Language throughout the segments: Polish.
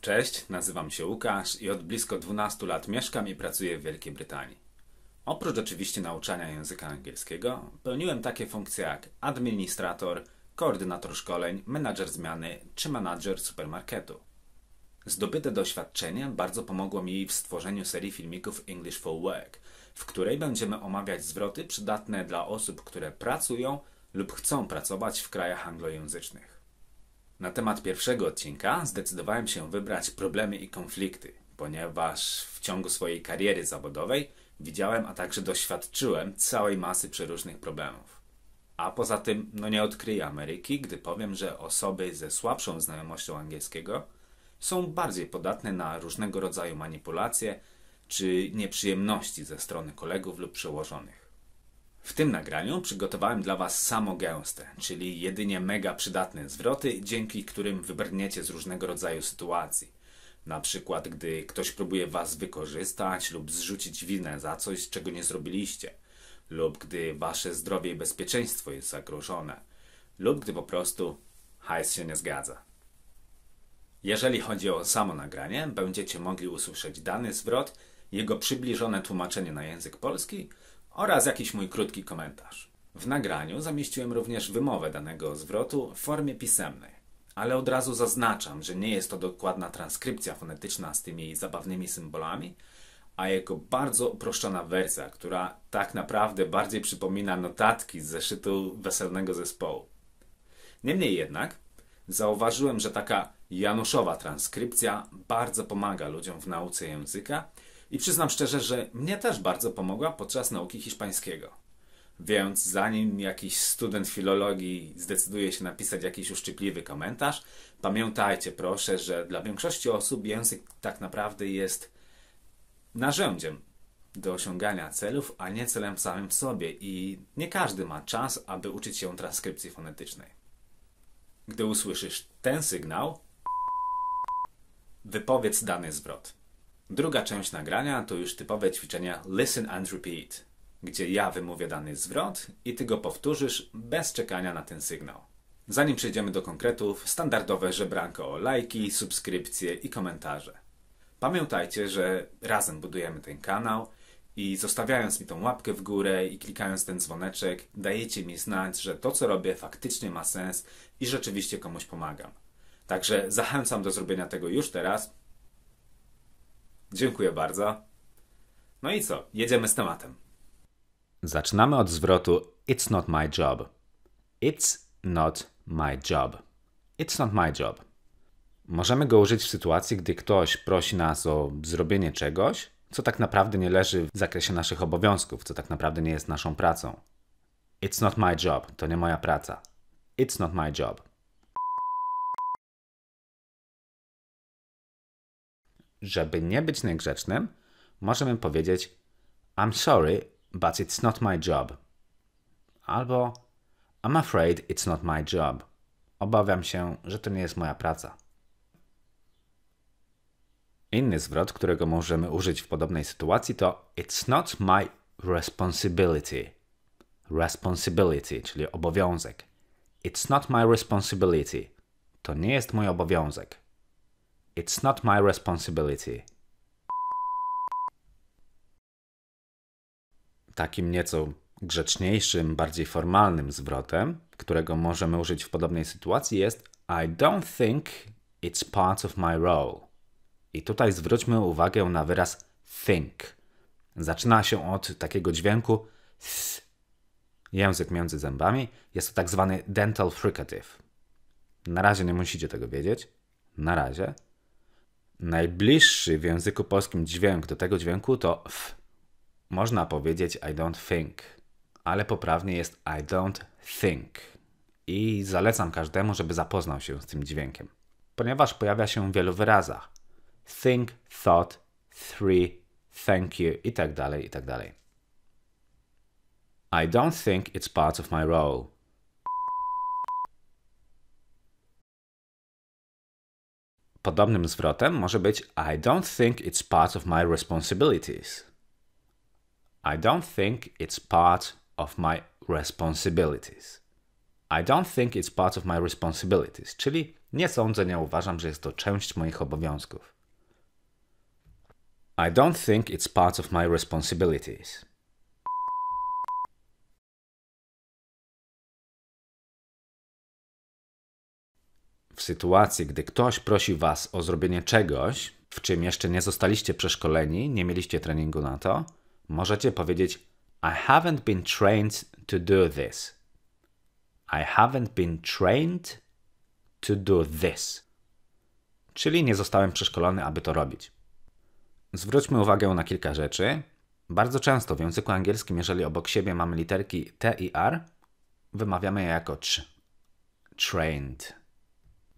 Cześć, nazywam się Łukasz i od blisko 12 lat mieszkam i pracuję w Wielkiej Brytanii. Oprócz oczywiście nauczania języka angielskiego, pełniłem takie funkcje jak administrator, koordynator szkoleń, menadżer zmiany czy menadżer supermarketu. Zdobyte doświadczenie bardzo pomogło mi w stworzeniu serii filmików English for Work, w której będziemy omawiać zwroty przydatne dla osób, które pracują lub chcą pracować w krajach anglojęzycznych. Na temat pierwszego odcinka zdecydowałem się wybrać problemy i konflikty, ponieważ w ciągu swojej kariery zawodowej widziałem, a także doświadczyłem całej masy przeróżnych problemów. A poza tym, no nie odkryję Ameryki, gdy powiem, że osoby ze słabszą znajomością angielskiego są bardziej podatne na różnego rodzaju manipulacje czy nieprzyjemności ze strony kolegów lub przełożonych. W tym nagraniu przygotowałem dla Was samogęste, czyli jedynie mega przydatne zwroty, dzięki którym wybrniecie z różnego rodzaju sytuacji. Na przykład, gdy ktoś próbuje Was wykorzystać lub zrzucić winę za coś, czego nie zrobiliście, lub gdy Wasze zdrowie i bezpieczeństwo jest zagrożone, lub gdy po prostu hajs się nie zgadza. Jeżeli chodzi o samo nagranie, będziecie mogli usłyszeć dany zwrot, jego przybliżone tłumaczenie na język polski – oraz jakiś mój krótki komentarz. W nagraniu zamieściłem również wymowę danego zwrotu w formie pisemnej, ale od razu zaznaczam, że nie jest to dokładna transkrypcja fonetyczna z tymi zabawnymi symbolami, a jako bardzo uproszczona wersja, która tak naprawdę bardziej przypomina notatki z zeszytu weselnego zespołu. Niemniej jednak zauważyłem, że taka Januszowa transkrypcja bardzo pomaga ludziom w nauce języka i przyznam szczerze, że mnie też bardzo pomogła podczas nauki hiszpańskiego. Więc zanim jakiś student filologii zdecyduje się napisać jakiś uszczypliwy komentarz, pamiętajcie proszę, że dla większości osób język tak naprawdę jest narzędziem do osiągania celów, a nie celem samym w sobie i nie każdy ma czas, aby uczyć się transkrypcji fonetycznej. Gdy usłyszysz ten sygnał, wypowiedz dany zwrot. Druga część nagrania to już typowe ćwiczenia Listen and Repeat, gdzie ja wymówię dany zwrot i ty go powtórzysz bez czekania na ten sygnał. Zanim przejdziemy do konkretów, standardowe żebranko o lajki, subskrypcje i komentarze. Pamiętajcie, że razem budujemy ten kanał i zostawiając mi tą łapkę w górę i klikając ten dzwoneczek, dajecie mi znać, że to co robię faktycznie ma sens i rzeczywiście komuś pomagam. Także zachęcam do zrobienia tego już teraz, Dziękuję bardzo. No i co? Jedziemy z tematem. Zaczynamy od zwrotu It's not my job. It's not my job. It's not my job. Możemy go użyć w sytuacji, gdy ktoś prosi nas o zrobienie czegoś, co tak naprawdę nie leży w zakresie naszych obowiązków, co tak naprawdę nie jest naszą pracą. It's not my job, to nie moja praca. It's not my job. żeby nie być niegrzecznym, możemy powiedzieć I'm sorry, but it's not my job. Albo I'm afraid it's not my job. Obawiam się, że to nie jest moja praca. Inny zwrot, którego możemy użyć w podobnej sytuacji to It's not my responsibility. Responsibility, czyli obowiązek. It's not my responsibility. To nie jest mój obowiązek. It's not my responsibility. Takim nieco grzeczniejszym, bardziej formalnym zwrotem, którego możemy użyć w podobnej sytuacji, jest I don't think it's part of my role. I tutaj zwróćmy uwagę na wyraz think. Zaczyna się od takiego dźwięku th. Język między zębami jest to tak zwany dental fricative. Na razie nie musicie tego wiedzieć. Na razie Najbliższy w języku polskim dźwięk do tego dźwięku to f. Można powiedzieć I don't think, ale poprawnie jest I don't think. I zalecam każdemu, żeby zapoznał się z tym dźwiękiem, ponieważ pojawia się w wielu wyrazach. Think, thought, three, thank you itd., tak itd. Tak I don't think it's part of my role. Podobnym zwrotem może być I don't think it's part of my responsibilities. I don't think it's part of my responsibilities. I don't think it's part of my responsibilities, czyli nie sądzę, nie uważam, że jest to część moich obowiązków. I don't think it's part of my responsibilities. w sytuacji, gdy ktoś prosi Was o zrobienie czegoś, w czym jeszcze nie zostaliście przeszkoleni, nie mieliście treningu na to, możecie powiedzieć I haven't been trained to do this. I haven't been trained to do this. Czyli nie zostałem przeszkolony, aby to robić. Zwróćmy uwagę na kilka rzeczy. Bardzo często w języku angielskim, jeżeli obok siebie mamy literki T i R, wymawiamy je jako tr. Trained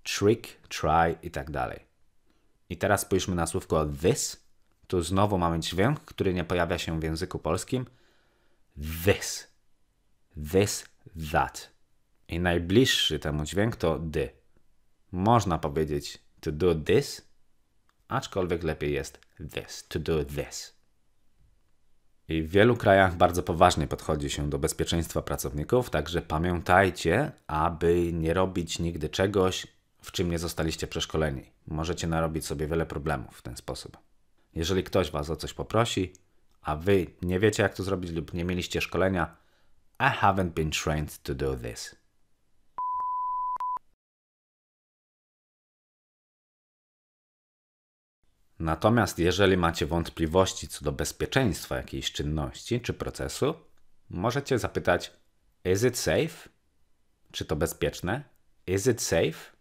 trick, try i tak dalej. I teraz spójrzmy na słówko this. Tu znowu mamy dźwięk, który nie pojawia się w języku polskim. This. This, that. I najbliższy temu dźwięk to the. Można powiedzieć to do this, aczkolwiek lepiej jest this, to do this. I w wielu krajach bardzo poważnie podchodzi się do bezpieczeństwa pracowników, także pamiętajcie, aby nie robić nigdy czegoś, w czym nie zostaliście przeszkoleni. Możecie narobić sobie wiele problemów w ten sposób. Jeżeli ktoś Was o coś poprosi, a Wy nie wiecie jak to zrobić lub nie mieliście szkolenia, I haven't been trained to do this. Natomiast jeżeli macie wątpliwości co do bezpieczeństwa jakiejś czynności czy procesu, możecie zapytać: Is it safe? Czy to bezpieczne? Is it safe?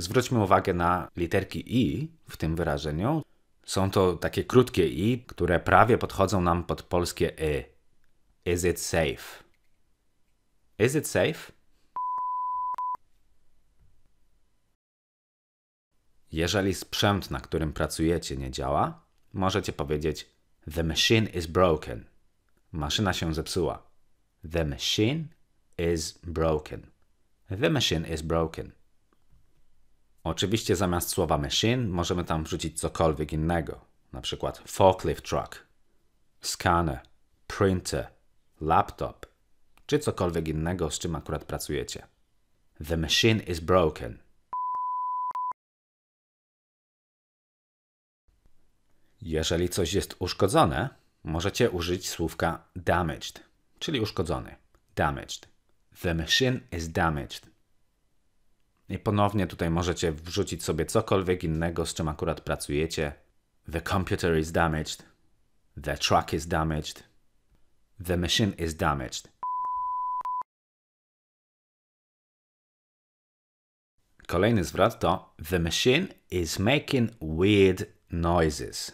Zwróćmy uwagę na literki i w tym wyrażeniu. Są to takie krótkie i, które prawie podchodzą nam pod polskie e. Is it safe? Is it safe? Jeżeli sprzęt, na którym pracujecie, nie działa, możecie powiedzieć The machine is broken. Maszyna się zepsuła. The machine is broken. The machine is broken. Oczywiście zamiast słowa machine możemy tam wrzucić cokolwiek innego, na przykład forklift truck, scanner, printer, laptop, czy cokolwiek innego, z czym akurat pracujecie. The machine is broken. Jeżeli coś jest uszkodzone, możecie użyć słówka damaged, czyli uszkodzony. Damaged. The machine is damaged. I ponownie tutaj możecie wrzucić sobie cokolwiek innego, z czym akurat pracujecie. The computer is damaged. The truck is damaged. The machine is damaged. Kolejny zwrot to The machine is making weird noises.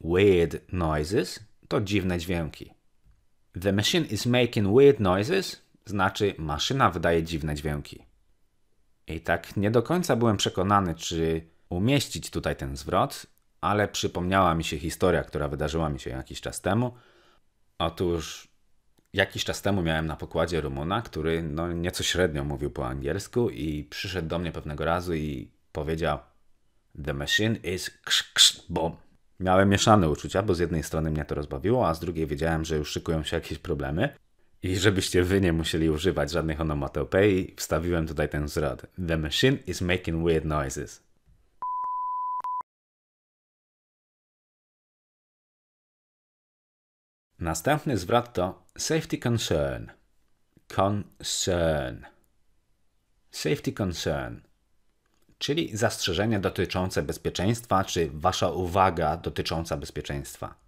Weird noises to dziwne dźwięki. The machine is making weird noises znaczy maszyna wydaje dziwne dźwięki. I tak nie do końca byłem przekonany, czy umieścić tutaj ten zwrot, ale przypomniała mi się historia, która wydarzyła mi się jakiś czas temu. Otóż jakiś czas temu miałem na pokładzie Rumuna, który no, nieco średnio mówił po angielsku i przyszedł do mnie pewnego razu i powiedział The machine is ksz, ksz, bomb. Miałem mieszane uczucia, bo z jednej strony mnie to rozbawiło, a z drugiej wiedziałem, że już szykują się jakieś problemy. I żebyście wy nie musieli używać żadnych onomatopei, wstawiłem tutaj ten zwrot. The machine is making weird noises. Następny zwrot to safety concern. Concern. Safety concern. Czyli zastrzeżenia dotyczące bezpieczeństwa, czy wasza uwaga dotycząca bezpieczeństwa.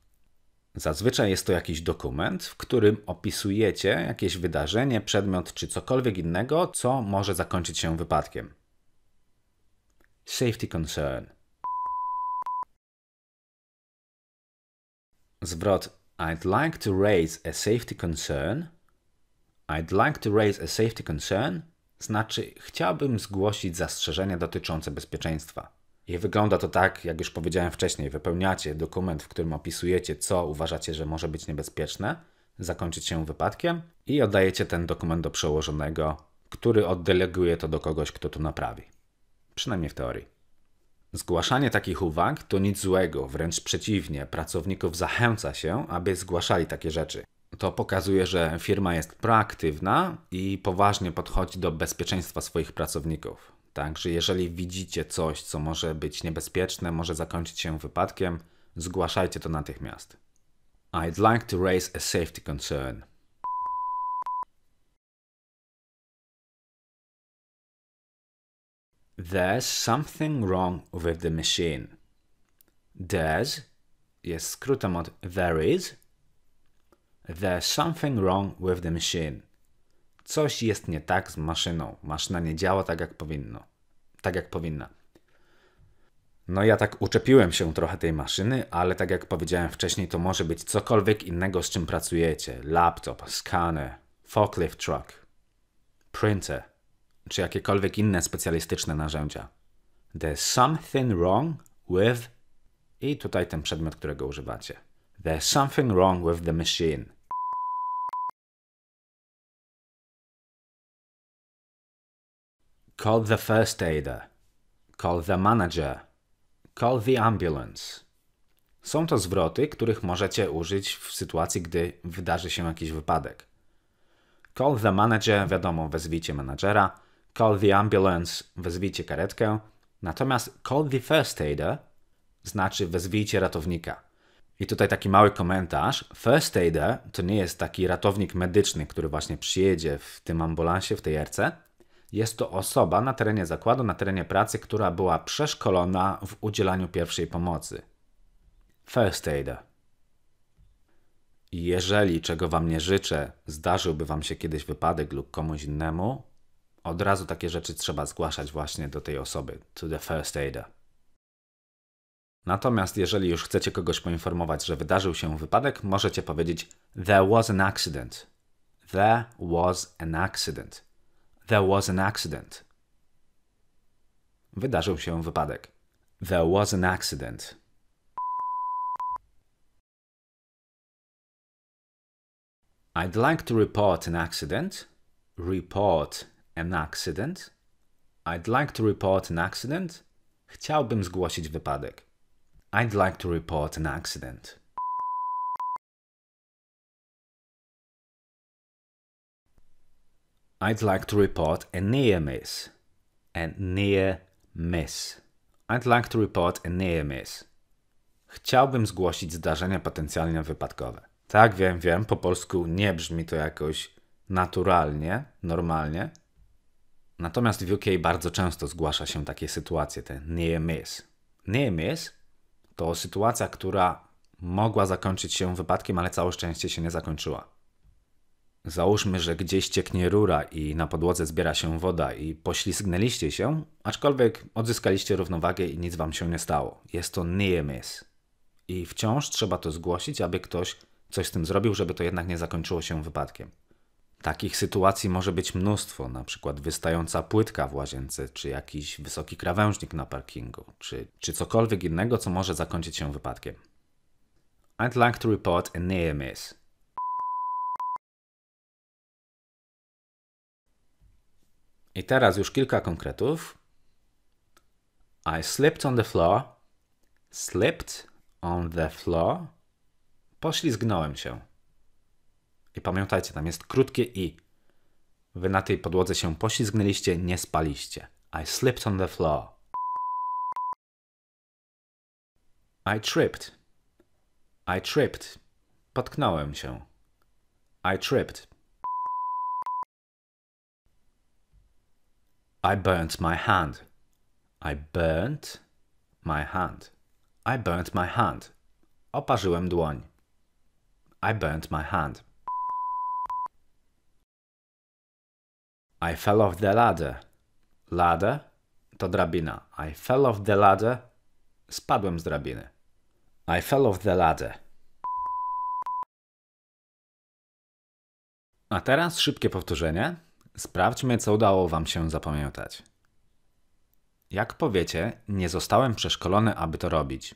Zazwyczaj jest to jakiś dokument, w którym opisujecie jakieś wydarzenie, przedmiot czy cokolwiek innego, co może zakończyć się wypadkiem. Safety concern. Zwrot I'd like to raise a safety concern. I'd like to raise a safety concern znaczy chciałbym zgłosić zastrzeżenia dotyczące bezpieczeństwa. I wygląda to tak, jak już powiedziałem wcześniej, wypełniacie dokument, w którym opisujecie, co uważacie, że może być niebezpieczne, zakończyć się wypadkiem i oddajecie ten dokument do przełożonego, który oddeleguje to do kogoś, kto to naprawi. Przynajmniej w teorii. Zgłaszanie takich uwag to nic złego, wręcz przeciwnie, pracowników zachęca się, aby zgłaszali takie rzeczy. To pokazuje, że firma jest proaktywna i poważnie podchodzi do bezpieczeństwa swoich pracowników. Także jeżeli widzicie coś, co może być niebezpieczne, może zakończyć się wypadkiem, zgłaszajcie to natychmiast. I'd like to raise a safety concern. There's something wrong with the machine. There's jest skrótem od there is. There's something wrong with the machine. Coś jest nie tak z maszyną. Maszyna nie działa tak, jak powinno tak jak powinna. No ja tak uczepiłem się trochę tej maszyny, ale tak jak powiedziałem wcześniej, to może być cokolwiek innego, z czym pracujecie. Laptop, skaner, forklift truck, printer, czy jakiekolwiek inne specjalistyczne narzędzia. There's something wrong with... I tutaj ten przedmiot, którego używacie. There's something wrong with the machine. Call the first aider. Call the manager. Call the ambulance. Są to zwroty, których możecie użyć w sytuacji, gdy wydarzy się jakiś wypadek. Call the manager, wiadomo, wezwijcie managera. Call the ambulance, wezwijcie karetkę. Natomiast call the first aider znaczy wezwijcie ratownika. I tutaj taki mały komentarz. First aider to nie jest taki ratownik medyczny, który właśnie przyjedzie w tym ambulansie, w tej erce, jest to osoba na terenie zakładu, na terenie pracy, która była przeszkolona w udzielaniu pierwszej pomocy. First aider. Jeżeli czego Wam nie życzę, zdarzyłby Wam się kiedyś wypadek lub komuś innemu, od razu takie rzeczy trzeba zgłaszać właśnie do tej osoby, to the first aider. Natomiast jeżeli już chcecie kogoś poinformować, że wydarzył się wypadek, możecie powiedzieć There was an accident. There was an accident. There was an accident. Wydarzył się wypadek. There was an accident. I'd like to report an accident. Report an accident. I'd like to report an accident. Chciałbym zgłosić wypadek. I'd like to report an accident. I'd like to report a near miss. A near miss. I'd like to report a near miss. Chciałbym zgłosić zdarzenia potencjalnie wypadkowe. Tak, wiem, wiem, po polsku nie brzmi to jakoś naturalnie, normalnie. Natomiast w UK bardzo często zgłasza się takie sytuacje, te near miss. Near miss to sytuacja, która mogła zakończyć się wypadkiem, ale całe szczęście się nie zakończyła. Załóżmy, że gdzieś cieknie rura i na podłodze zbiera się woda i poślizgnęliście się, aczkolwiek odzyskaliście równowagę i nic wam się nie stało. Jest to nieemys. I wciąż trzeba to zgłosić, aby ktoś coś z tym zrobił, żeby to jednak nie zakończyło się wypadkiem. Takich sytuacji może być mnóstwo, na przykład wystająca płytka w łazience, czy jakiś wysoki krawężnik na parkingu, czy, czy cokolwiek innego, co może zakończyć się wypadkiem. I'd like to report a near miss. I teraz już kilka konkretów. I slipped on the floor. Slipped on the floor. Poślizgnąłem się. I pamiętajcie, tam jest krótkie i. Wy na tej podłodze się poślizgnęliście, nie spaliście. I slipped on the floor. I tripped. I tripped. Potknąłem się. I tripped. I burnt my hand. I burnt my hand. I burnt my hand. Oparzyłem dłoń. I burnt my hand. I fell off the ladder. Ladder to drabina. I fell off the ladder. Spadłem z drabiny. I fell off the ladder. A teraz szybkie powtórzenie. Sprawdźmy, co udało Wam się zapamiętać. Jak powiecie, nie zostałem przeszkolony, aby to robić.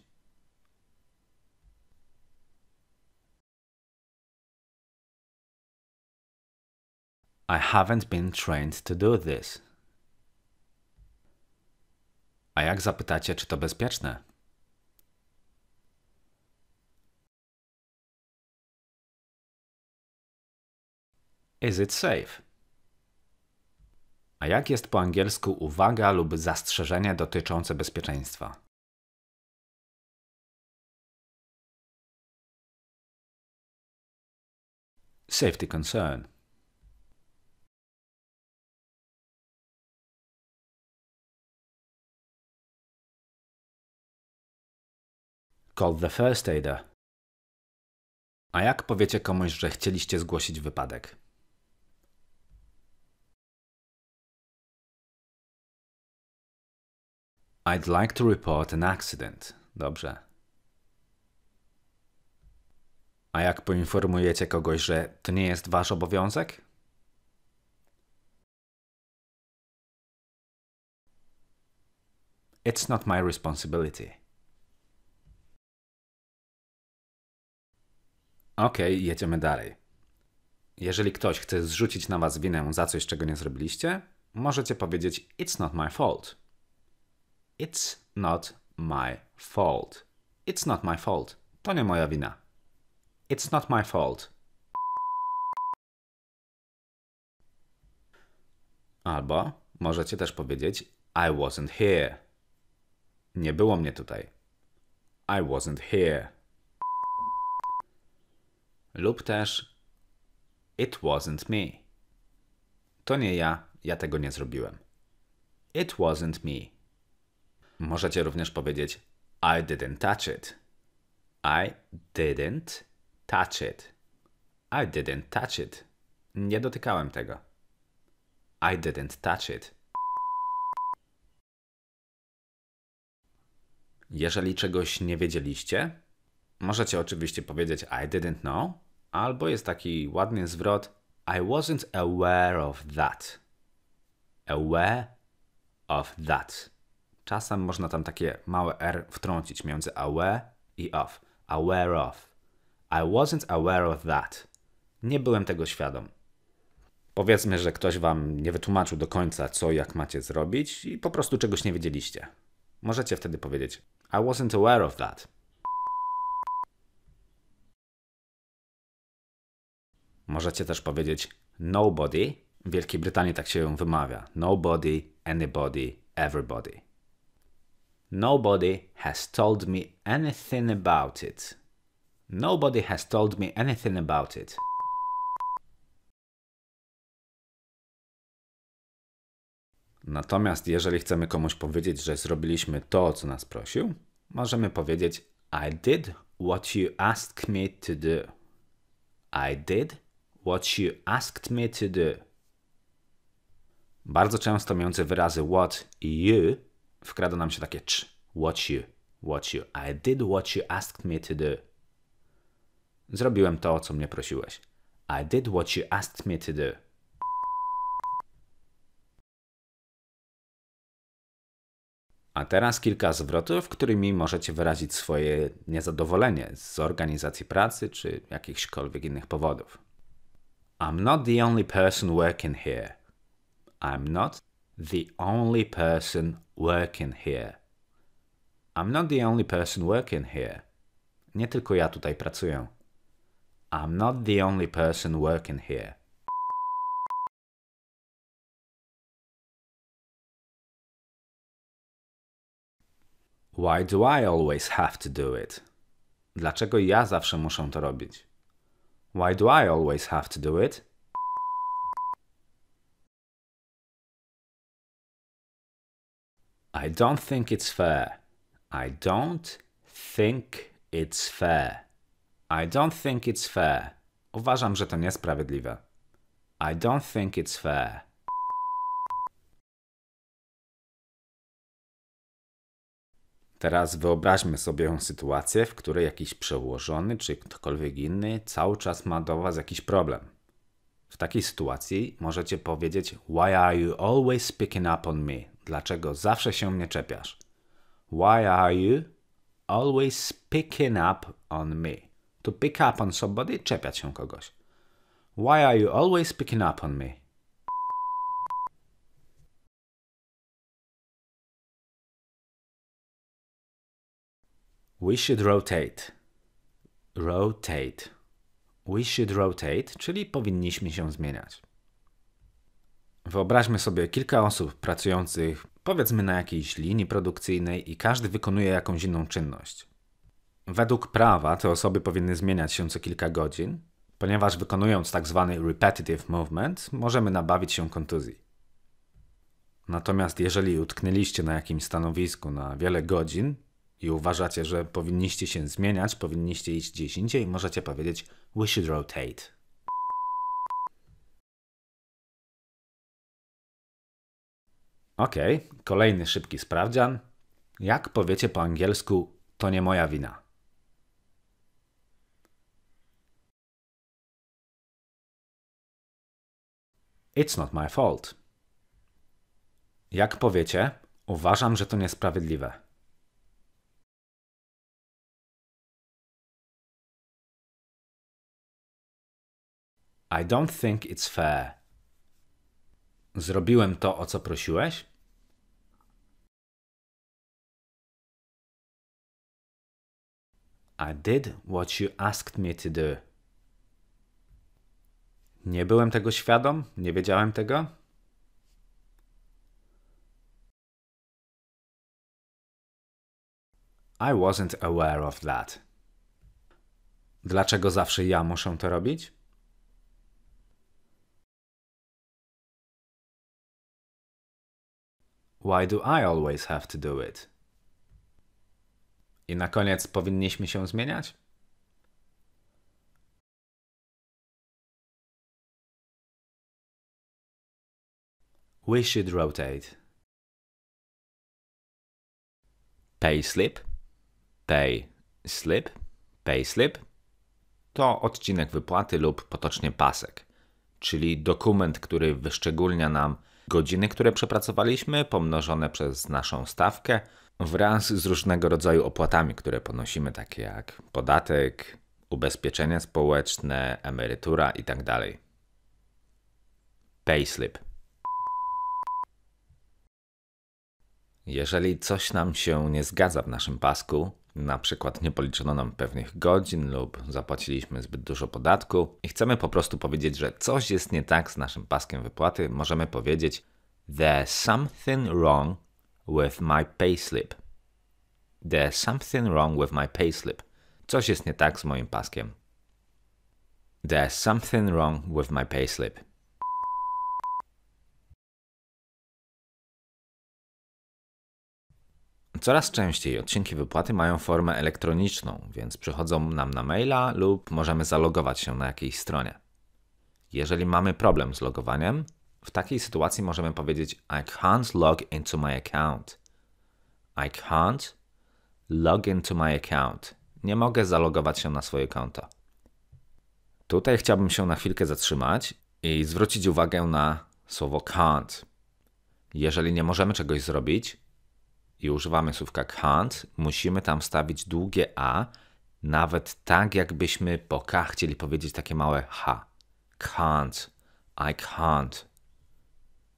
I haven't been trained to do this. A jak zapytacie, czy to bezpieczne? Is it safe? A jak jest po angielsku uwaga lub zastrzeżenie dotyczące bezpieczeństwa? Safety concern. Call the first aider. A jak powiecie komuś, że chcieliście zgłosić wypadek? I'd like to report an accident. Dobrze. A jak poinformujecie kogoś, że to nie jest wasz obowiązek? It's not my responsibility. Ok, jedziemy dalej. Jeżeli ktoś chce zrzucić na was winę za coś, czego nie zrobiliście, możecie powiedzieć It's not my fault. It's not my fault. It's not my fault. To nie moja wina. It's not my fault. Albo możecie też powiedzieć I wasn't here. Nie było mnie tutaj. I wasn't here. Lub też It wasn't me. To nie ja, ja tego nie zrobiłem. It wasn't me. Możecie również powiedzieć I didn't touch it. I didn't touch it. I didn't touch it. Nie dotykałem tego. I didn't touch it. Jeżeli czegoś nie wiedzieliście, możecie oczywiście powiedzieć I didn't know, albo jest taki ładny zwrot I wasn't aware of that. Aware of that. Czasem można tam takie małe R wtrącić między aware i of. Aware of. I wasn't aware of that. Nie byłem tego świadom. Powiedzmy, że ktoś wam nie wytłumaczył do końca, co jak macie zrobić i po prostu czegoś nie wiedzieliście. Możecie wtedy powiedzieć: I wasn't aware of that. Możecie też powiedzieć nobody. W Wielkiej Brytanii tak się ją wymawia. Nobody, anybody, everybody. Nobody has told me anything about it. Nobody has told me anything about it. Natomiast jeżeli chcemy komuś powiedzieć, że zrobiliśmy to, o co nas prosił, możemy powiedzieć I did what you asked me to do. I did what you asked me to do. Bardzo często między wyrazy what i you wkrada nam się takie cz. What you, what you, I did what you asked me to do. Zrobiłem to, o co mnie prosiłeś. I did what you asked me to do. A teraz kilka zwrotów, którymi możecie wyrazić swoje niezadowolenie z organizacji pracy czy jakichśkolwiek innych powodów. I'm not the only person working here. I'm not the only person working here. I'm not the only person working here. Nie tylko ja tutaj pracuję. I'm not the only person working here. Why do I always have to do it? Dlaczego ja zawsze muszę to robić? Why do I always have to do it? I don't think it's fair. I don't think it's fair. I don't think it's fair. Uważam, że to niesprawiedliwe. I don't think it's fair. Teraz wyobraźmy sobie sytuację, w której jakiś przełożony czy ktokolwiek inny cały czas ma do Was jakiś problem. W takiej sytuacji możecie powiedzieć Why are you always picking up on me? Dlaczego zawsze się mnie czepiasz? Why are you always picking up on me? To pick up on somebody, czepiać się kogoś. Why are you always picking up on me? We should rotate. Rotate. We should rotate, czyli powinniśmy się zmieniać. Wyobraźmy sobie kilka osób pracujących powiedzmy na jakiejś linii produkcyjnej i każdy wykonuje jakąś inną czynność. Według prawa te osoby powinny zmieniać się co kilka godzin, ponieważ wykonując tak zwany repetitive movement możemy nabawić się kontuzji. Natomiast jeżeli utknęliście na jakimś stanowisku na wiele godzin i uważacie, że powinniście się zmieniać, powinniście iść gdzieś indziej, możecie powiedzieć we should rotate. Ok, kolejny szybki sprawdzian. Jak powiecie po angielsku, to nie moja wina. It's not my fault. Jak powiecie, uważam, że to niesprawiedliwe. I don't think it's fair. Zrobiłem to, o co prosiłeś? I did what you asked me to do. Nie byłem tego świadom, nie wiedziałem tego. I wasn't aware of that. Dlaczego zawsze ja muszę to robić? Why do I always have to do it? I na koniec powinniśmy się zmieniać? We should rotate. Pay slip, pay slip, pay slip to odcinek wypłaty lub potocznie pasek, czyli dokument, który wyszczególnia nam godziny, które przepracowaliśmy, pomnożone przez naszą stawkę wraz z różnego rodzaju opłatami, które ponosimy, takie jak podatek, ubezpieczenia społeczne, emerytura itd. Tak Payslip. Jeżeli coś nam się nie zgadza w naszym pasku, na przykład nie policzono nam pewnych godzin lub zapłaciliśmy zbyt dużo podatku i chcemy po prostu powiedzieć, że coś jest nie tak z naszym paskiem wypłaty, możemy powiedzieć There's something wrong with my payslip. There's something wrong with my payslip. Coś jest nie tak z moim paskiem. There's something wrong with my payslip. Coraz częściej odcinki wypłaty mają formę elektroniczną, więc przychodzą nam na maila lub możemy zalogować się na jakiejś stronie. Jeżeli mamy problem z logowaniem, w takiej sytuacji możemy powiedzieć I can't log into my account. I can't log into my account. Nie mogę zalogować się na swoje konto. Tutaj chciałbym się na chwilkę zatrzymać i zwrócić uwagę na słowo can't. Jeżeli nie możemy czegoś zrobić i używamy słówka can't, musimy tam stawić długie a, nawet tak jakbyśmy po k chcieli powiedzieć takie małe h. Can't. I can't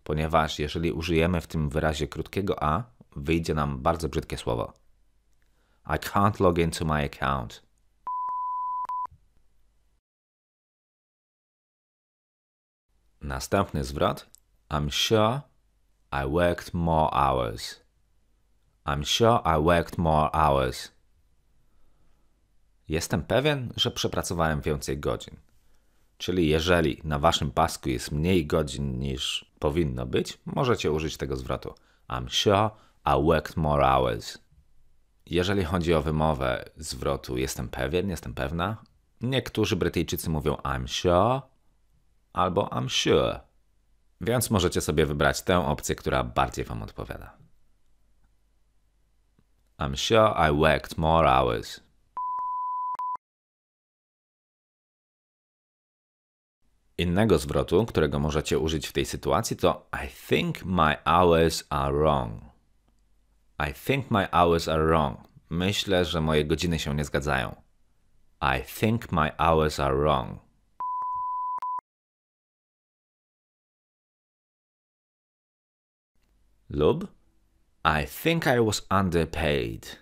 ponieważ jeżeli użyjemy w tym wyrazie krótkiego a, wyjdzie nam bardzo brzydkie słowo. I can't log into my account. Następny zwrot. I'm sure I worked more hours. I'm sure I worked more hours. Jestem pewien, że przepracowałem więcej godzin. Czyli jeżeli na waszym pasku jest mniej godzin niż powinno być, możecie użyć tego zwrotu. I'm sure I worked more hours. Jeżeli chodzi o wymowę zwrotu jestem pewien, jestem pewna, niektórzy Brytyjczycy mówią I'm sure albo I'm sure. Więc możecie sobie wybrać tę opcję, która bardziej Wam odpowiada. I'm sure I worked more hours. Innego zwrotu, którego możecie użyć w tej sytuacji, to I think my hours are wrong. I think my hours are wrong. Myślę, że moje godziny się nie zgadzają. I think my hours are wrong. Lub I think I was underpaid.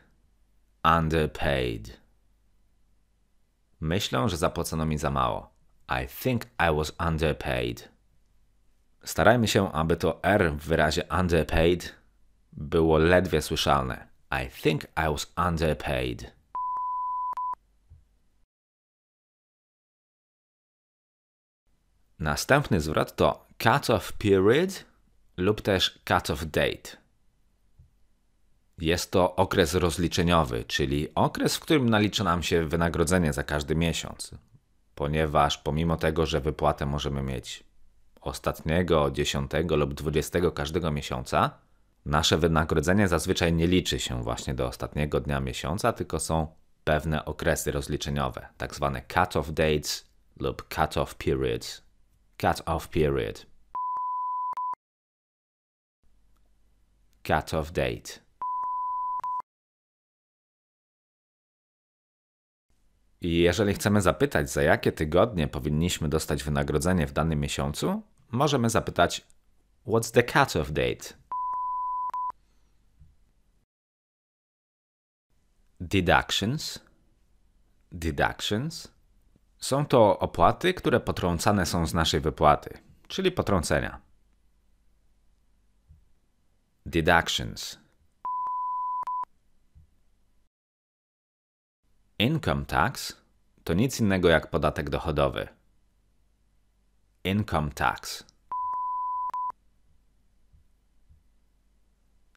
Underpaid. Myślę, że zapłacono mi za mało. I think I was underpaid. Starajmy się, aby to R w wyrazie underpaid było ledwie słyszalne. I think I was underpaid. Następny zwrot to cut-off period lub też cut-off date. Jest to okres rozliczeniowy, czyli okres, w którym nalicza nam się wynagrodzenie za każdy miesiąc ponieważ pomimo tego, że wypłatę możemy mieć ostatniego, dziesiątego lub dwudziestego każdego miesiąca, nasze wynagrodzenie zazwyczaj nie liczy się właśnie do ostatniego dnia miesiąca, tylko są pewne okresy rozliczeniowe, tak zwane cut-off dates lub cut-off periods. Cut-off period. Cut-off date. I jeżeli chcemy zapytać, za jakie tygodnie powinniśmy dostać wynagrodzenie w danym miesiącu, możemy zapytać What's the cut-off date? Deductions. Deductions. Są to opłaty, które potrącane są z naszej wypłaty, czyli potrącenia. Deductions. Income tax to nic innego jak podatek dochodowy. Income tax.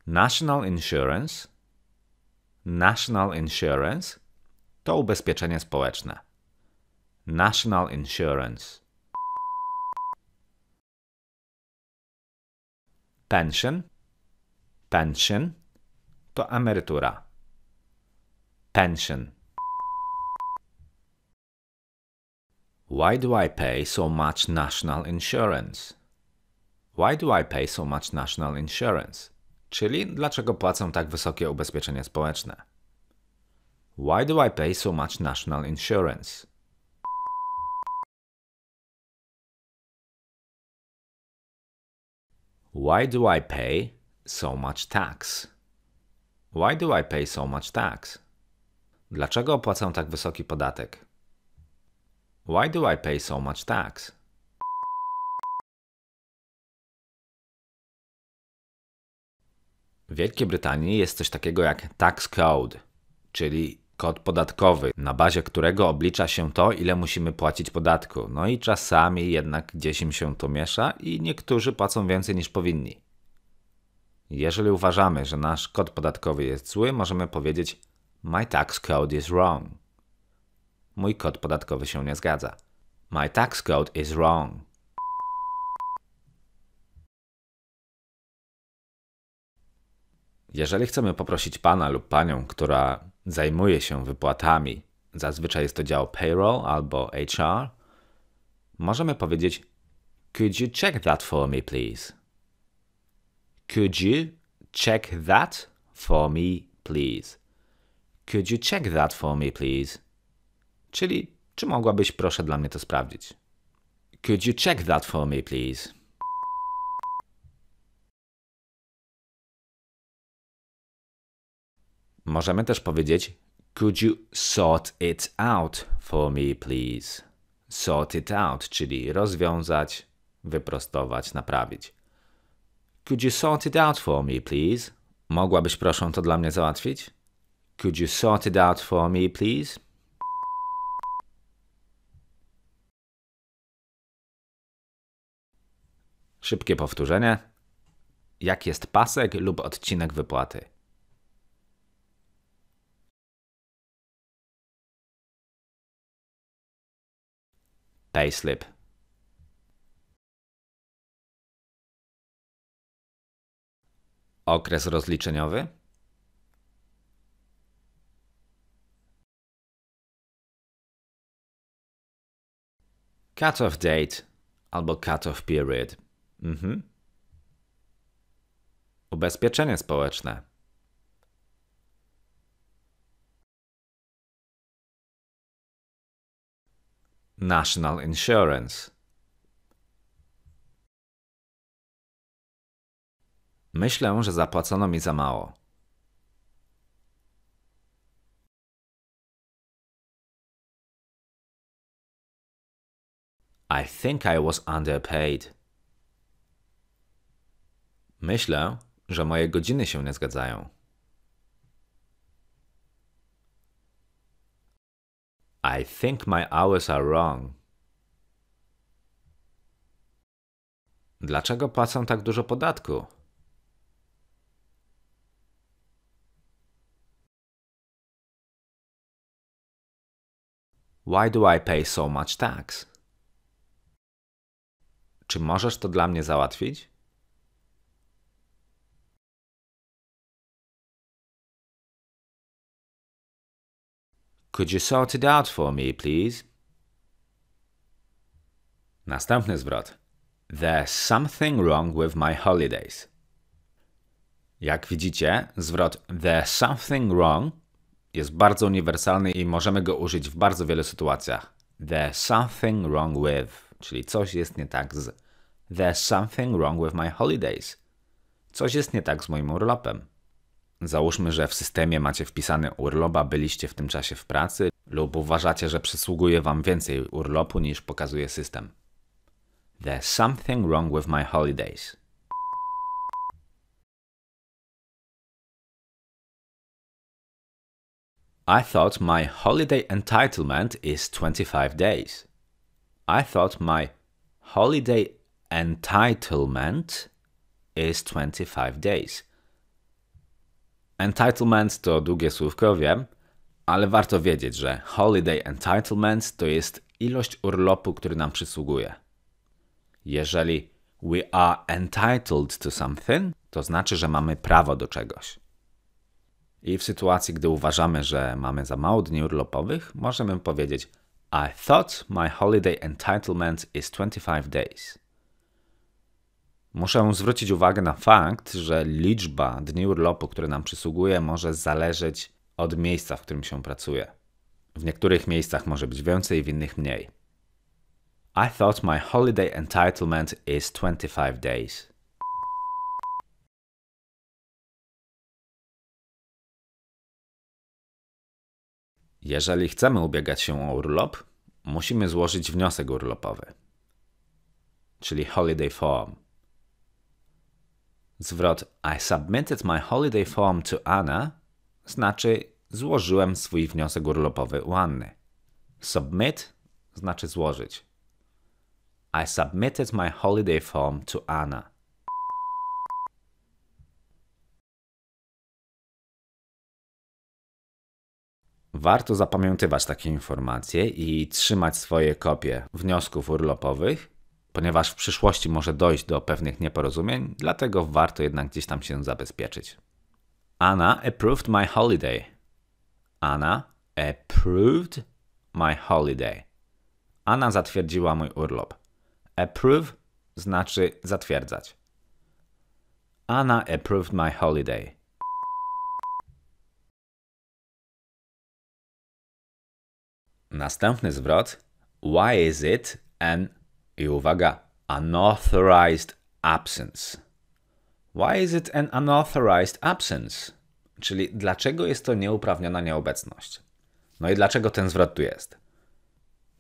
National insurance. National insurance to ubezpieczenie społeczne. National insurance. Pension. Pension to emerytura. Pension. Why do I pay so much national insurance? Why do I pay so much national insurance? Czyli dlaczego płacę tak wysokie ubezpieczenie społeczne? Why do I pay so much national insurance? Why do I pay so much tax? Why do I pay so much tax? Dlaczego płacę tak wysoki podatek? Why do I pay so much tax? W Wielkiej Brytanii jest coś takiego jak tax code, czyli kod podatkowy, na bazie którego oblicza się to, ile musimy płacić podatku. No i czasami jednak gdzieś im się to miesza i niektórzy płacą więcej niż powinni. Jeżeli uważamy, że nasz kod podatkowy jest zły, możemy powiedzieć My tax code is wrong. Mój kod podatkowy się nie zgadza. My tax code is wrong. Jeżeli chcemy poprosić pana lub panią, która zajmuje się wypłatami, zazwyczaj jest to dział payroll albo HR, możemy powiedzieć: Could you check that for me, please? Could you check that for me, please? Could you check that for me, please? czyli czy mogłabyś proszę dla mnie to sprawdzić? Could you check that for me, please? Możemy też powiedzieć Could you sort it out for me, please? Sort it out, czyli rozwiązać, wyprostować, naprawić. Could you sort it out for me, please? Mogłabyś proszę to dla mnie załatwić? Could you sort it out for me, please? Szybkie powtórzenie. Jak jest pasek lub odcinek wypłaty? Payslip. Okres rozliczeniowy. Cut-off date albo cut-off period. Mhm. Ubezpieczenie społeczne. National Insurance. Myślę, że zapłacono mi za mało. I think I was underpaid. Myślę, że moje godziny się nie zgadzają. I think my hours are wrong. Dlaczego płacę tak dużo podatku? Why do I pay so much tax? Czy możesz to dla mnie załatwić? Could you sort it out for me, please? Następny zwrot. There's something wrong with my holidays. Jak widzicie, zwrot there's something wrong jest bardzo uniwersalny i możemy go użyć w bardzo wielu sytuacjach. There's something wrong with, czyli coś jest nie tak z. There's something wrong with my holidays. Coś jest nie tak z moim urlopem. Załóżmy, że w systemie macie wpisany urlop, a byliście w tym czasie w pracy lub uważacie, że przysługuje Wam więcej urlopu niż pokazuje system. There's something wrong with my holidays. I thought my holiday entitlement is 25 days. I thought my holiday entitlement is 25 days. Entitlement to długie słówko, wiem, ale warto wiedzieć, że holiday entitlement to jest ilość urlopu, który nam przysługuje. Jeżeli we are entitled to something, to znaczy, że mamy prawo do czegoś. I w sytuacji, gdy uważamy, że mamy za mało dni urlopowych, możemy powiedzieć I thought my holiday entitlement is 25 days. Muszę zwrócić uwagę na fakt, że liczba dni urlopu, które nam przysługuje, może zależeć od miejsca, w którym się pracuje. W niektórych miejscach może być więcej, w innych mniej. I thought my holiday entitlement is 25 days. Jeżeli chcemy ubiegać się o urlop, musimy złożyć wniosek urlopowy, czyli holiday form. Zwrot I submitted my holiday form to Anna znaczy złożyłem swój wniosek urlopowy u Anny. Submit znaczy złożyć. I submitted my holiday form to Anna. Warto zapamiętywać takie informacje i trzymać swoje kopie wniosków urlopowych ponieważ w przyszłości może dojść do pewnych nieporozumień, dlatego warto jednak gdzieś tam się zabezpieczyć. Anna approved my holiday. Anna approved my holiday. Anna zatwierdziła mój urlop. Approve znaczy zatwierdzać. Anna approved my holiday. Następny zwrot. Why is it an i uwaga, unauthorized absence. Why is it an unauthorized absence? Czyli dlaczego jest to nieuprawniona nieobecność? No i dlaczego ten zwrot tu jest?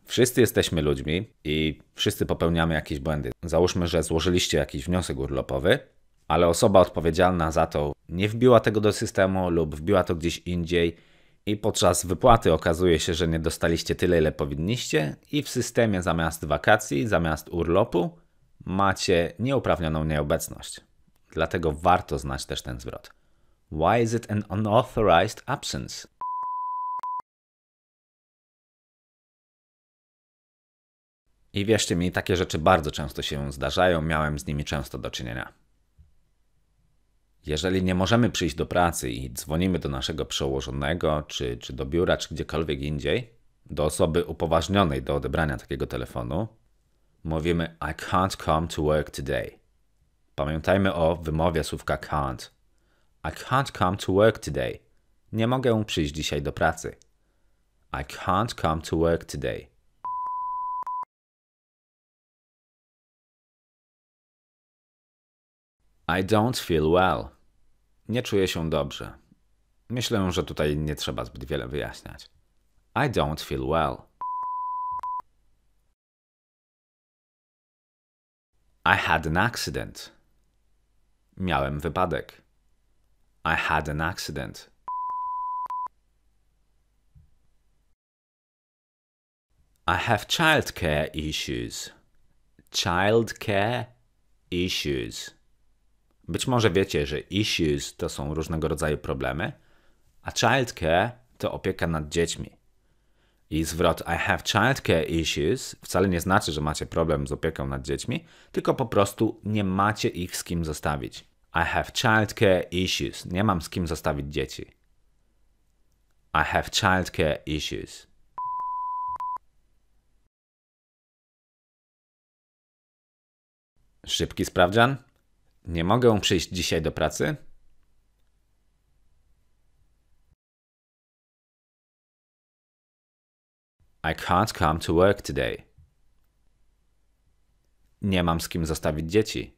Wszyscy jesteśmy ludźmi i wszyscy popełniamy jakieś błędy. Załóżmy, że złożyliście jakiś wniosek urlopowy, ale osoba odpowiedzialna za to nie wbiła tego do systemu lub wbiła to gdzieś indziej i podczas wypłaty okazuje się, że nie dostaliście tyle, ile powinniście, i w systemie zamiast wakacji, zamiast urlopu macie nieuprawnioną nieobecność. Dlatego warto znać też ten zwrot. Why is it an unauthorized absence? I wierzcie mi, takie rzeczy bardzo często się zdarzają, miałem z nimi często do czynienia. Jeżeli nie możemy przyjść do pracy i dzwonimy do naszego przełożonego, czy, czy do biura, czy gdziekolwiek indziej, do osoby upoważnionej do odebrania takiego telefonu, mówimy I can't come to work today. Pamiętajmy o wymowie słówka can't. I can't come to work today. Nie mogę przyjść dzisiaj do pracy. I can't come to work today. I don't feel well. Nie czuję się dobrze. Myślę, że tutaj nie trzeba zbyt wiele wyjaśniać. I don't feel well. I had an accident. Miałem wypadek. I had an accident. I have childcare issues. Childcare issues. Być może wiecie, że issues to są różnego rodzaju problemy, a childcare to opieka nad dziećmi. I zwrot I have childcare issues wcale nie znaczy, że macie problem z opieką nad dziećmi, tylko po prostu nie macie ich z kim zostawić. I have childcare issues. Nie mam z kim zostawić dzieci. I have childcare issues. Szybki sprawdzian? Nie mogę przyjść dzisiaj do pracy? I can't come to work today. Nie mam z kim zostawić dzieci.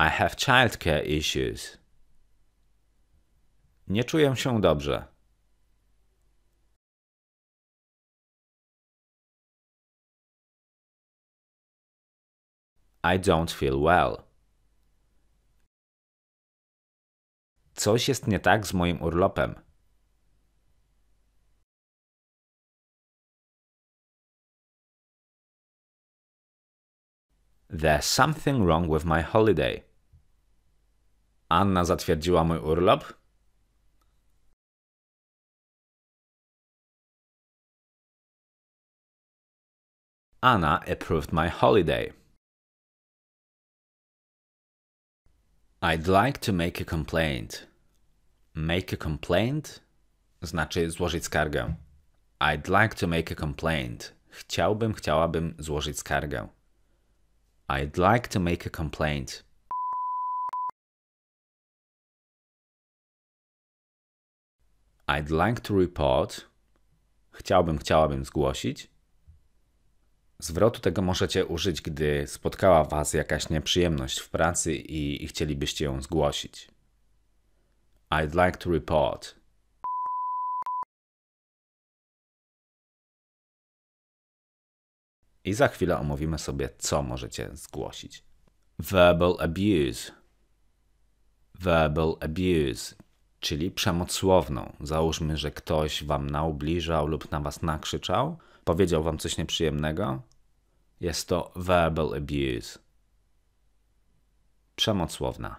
I have childcare issues. Nie czuję się dobrze. I don't feel well. Coś jest nie tak z moim urlopem. There's something wrong with my holiday. Anna zatwierdziła mój urlop. Anna approved my holiday. I'd like to make a complaint. Make a complaint znaczy złożyć skargę. I'd like to make a complaint. Chciałbym, chciałabym złożyć skargę. I'd like to make a complaint. I'd like to report. Chciałbym, chciałabym zgłosić. Zwrotu tego możecie użyć, gdy spotkała Was jakaś nieprzyjemność w pracy i, chcielibyście ją zgłosić. I'd like to report. I za chwilę omówimy sobie, co możecie zgłosić. Verbal abuse. Verbal abuse, czyli przemoc słowną. Załóżmy, że ktoś wam naubliżał lub na was nakrzyczał, powiedział wam coś nieprzyjemnego jest to verbal abuse. Przemoc słowna.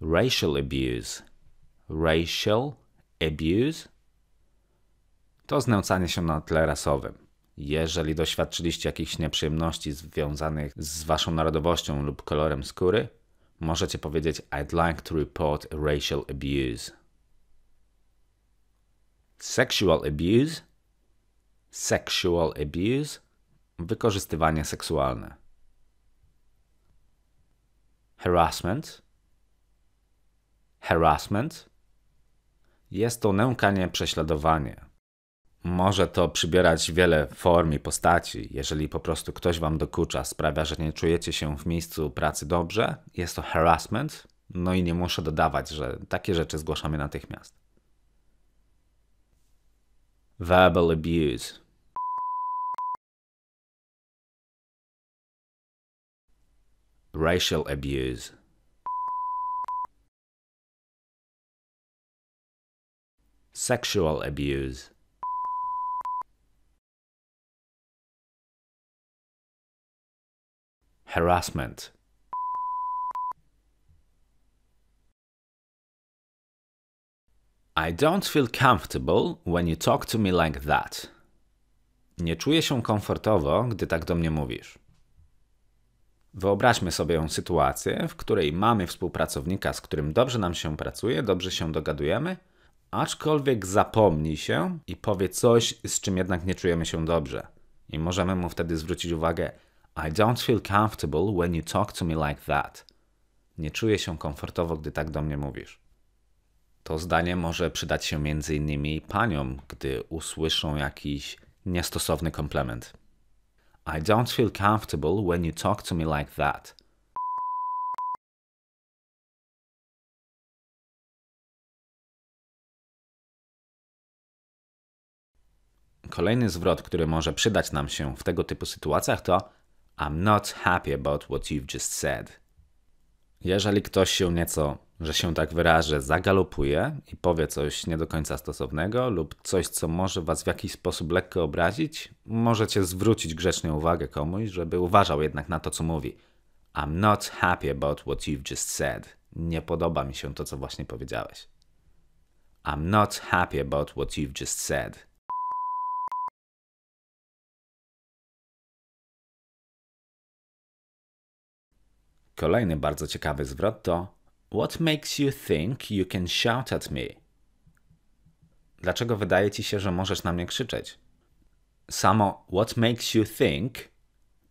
Racial abuse. Racial abuse to znęcanie się na tle rasowym. Jeżeli doświadczyliście jakichś nieprzyjemności związanych z waszą narodowością lub kolorem skóry, możecie powiedzieć I'd like to report racial abuse. Sexual abuse. Sexual abuse wykorzystywanie seksualne. Harassment. Harassment jest to nękanie, prześladowanie. Może to przybierać wiele form i postaci. Jeżeli po prostu ktoś wam dokucza, sprawia, że nie czujecie się w miejscu pracy dobrze, jest to harassment. No i nie muszę dodawać, że takie rzeczy zgłaszamy natychmiast. Verbal abuse racial abuse. Sexual abuse. Harassment. I don't feel comfortable when you talk to me like that. Nie czuję się komfortowo, gdy tak do mnie mówisz. Wyobraźmy sobie ją sytuację, w której mamy współpracownika, z którym dobrze nam się pracuje, dobrze się dogadujemy, aczkolwiek zapomni się i powie coś, z czym jednak nie czujemy się dobrze. I możemy mu wtedy zwrócić uwagę: I don't feel comfortable when you talk to me like that. Nie czuję się komfortowo, gdy tak do mnie mówisz. To zdanie może przydać się m.in. paniom, gdy usłyszą jakiś niestosowny komplement. I don't feel comfortable when you talk to me like that. Kolejny zwrot, który może przydać nam się w tego typu sytuacjach to I'm not happy about what you've just said. Jeżeli ktoś się nieco że się tak wyrażę, zagalopuje i powie coś nie do końca stosownego lub coś, co może was w jakiś sposób lekko obrazić, możecie zwrócić grzecznie uwagę komuś, żeby uważał jednak na to, co mówi. I'm not happy about what you've just said. Nie podoba mi się to, co właśnie powiedziałeś. I'm not happy about what you've just said. Kolejny bardzo ciekawy zwrot to What makes you think you can shout at me? Dlaczego wydaje ci się, że możesz na mnie krzyczeć? Samo what makes you think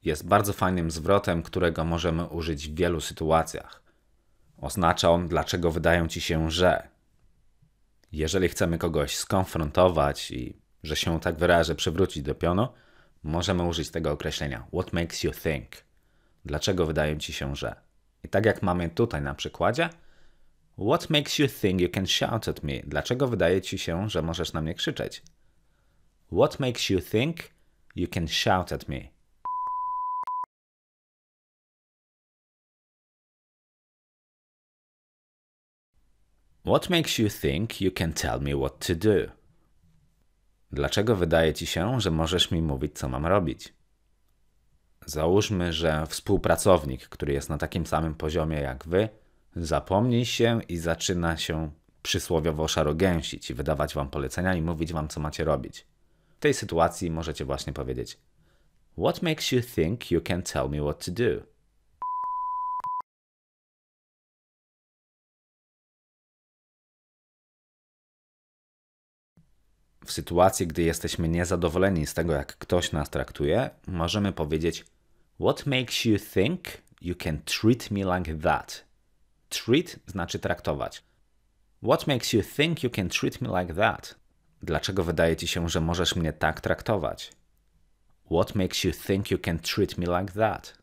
jest bardzo fajnym zwrotem, którego możemy użyć w wielu sytuacjach. Oznacza on, dlaczego wydają ci się, że. Jeżeli chcemy kogoś skonfrontować i, że się tak wyrażę, przywrócić do pionu, możemy użyć tego określenia. What makes you think? Dlaczego wydaje ci się, że? I tak jak mamy tutaj na przykładzie, What makes you think you can shout at me? Dlaczego wydaje ci się, że możesz na mnie krzyczeć? What makes you think you can shout at me? What makes you think you can tell me what to do? Dlaczego wydaje ci się, że możesz mi mówić, co mam robić? Załóżmy, że współpracownik, który jest na takim samym poziomie jak wy, zapomni się i zaczyna się przysłowiowo szarogęsić i wydawać wam polecenia i mówić wam, co macie robić. W tej sytuacji możecie właśnie powiedzieć: What makes you think you can tell me what to do? W sytuacji, gdy jesteśmy niezadowoleni z tego, jak ktoś nas traktuje, możemy powiedzieć: What makes you think you can treat me like that? Treat znaczy traktować. What makes you think you can treat me like that? Dlaczego wydaje ci się, że możesz mnie tak traktować? What makes you think you can treat me like that?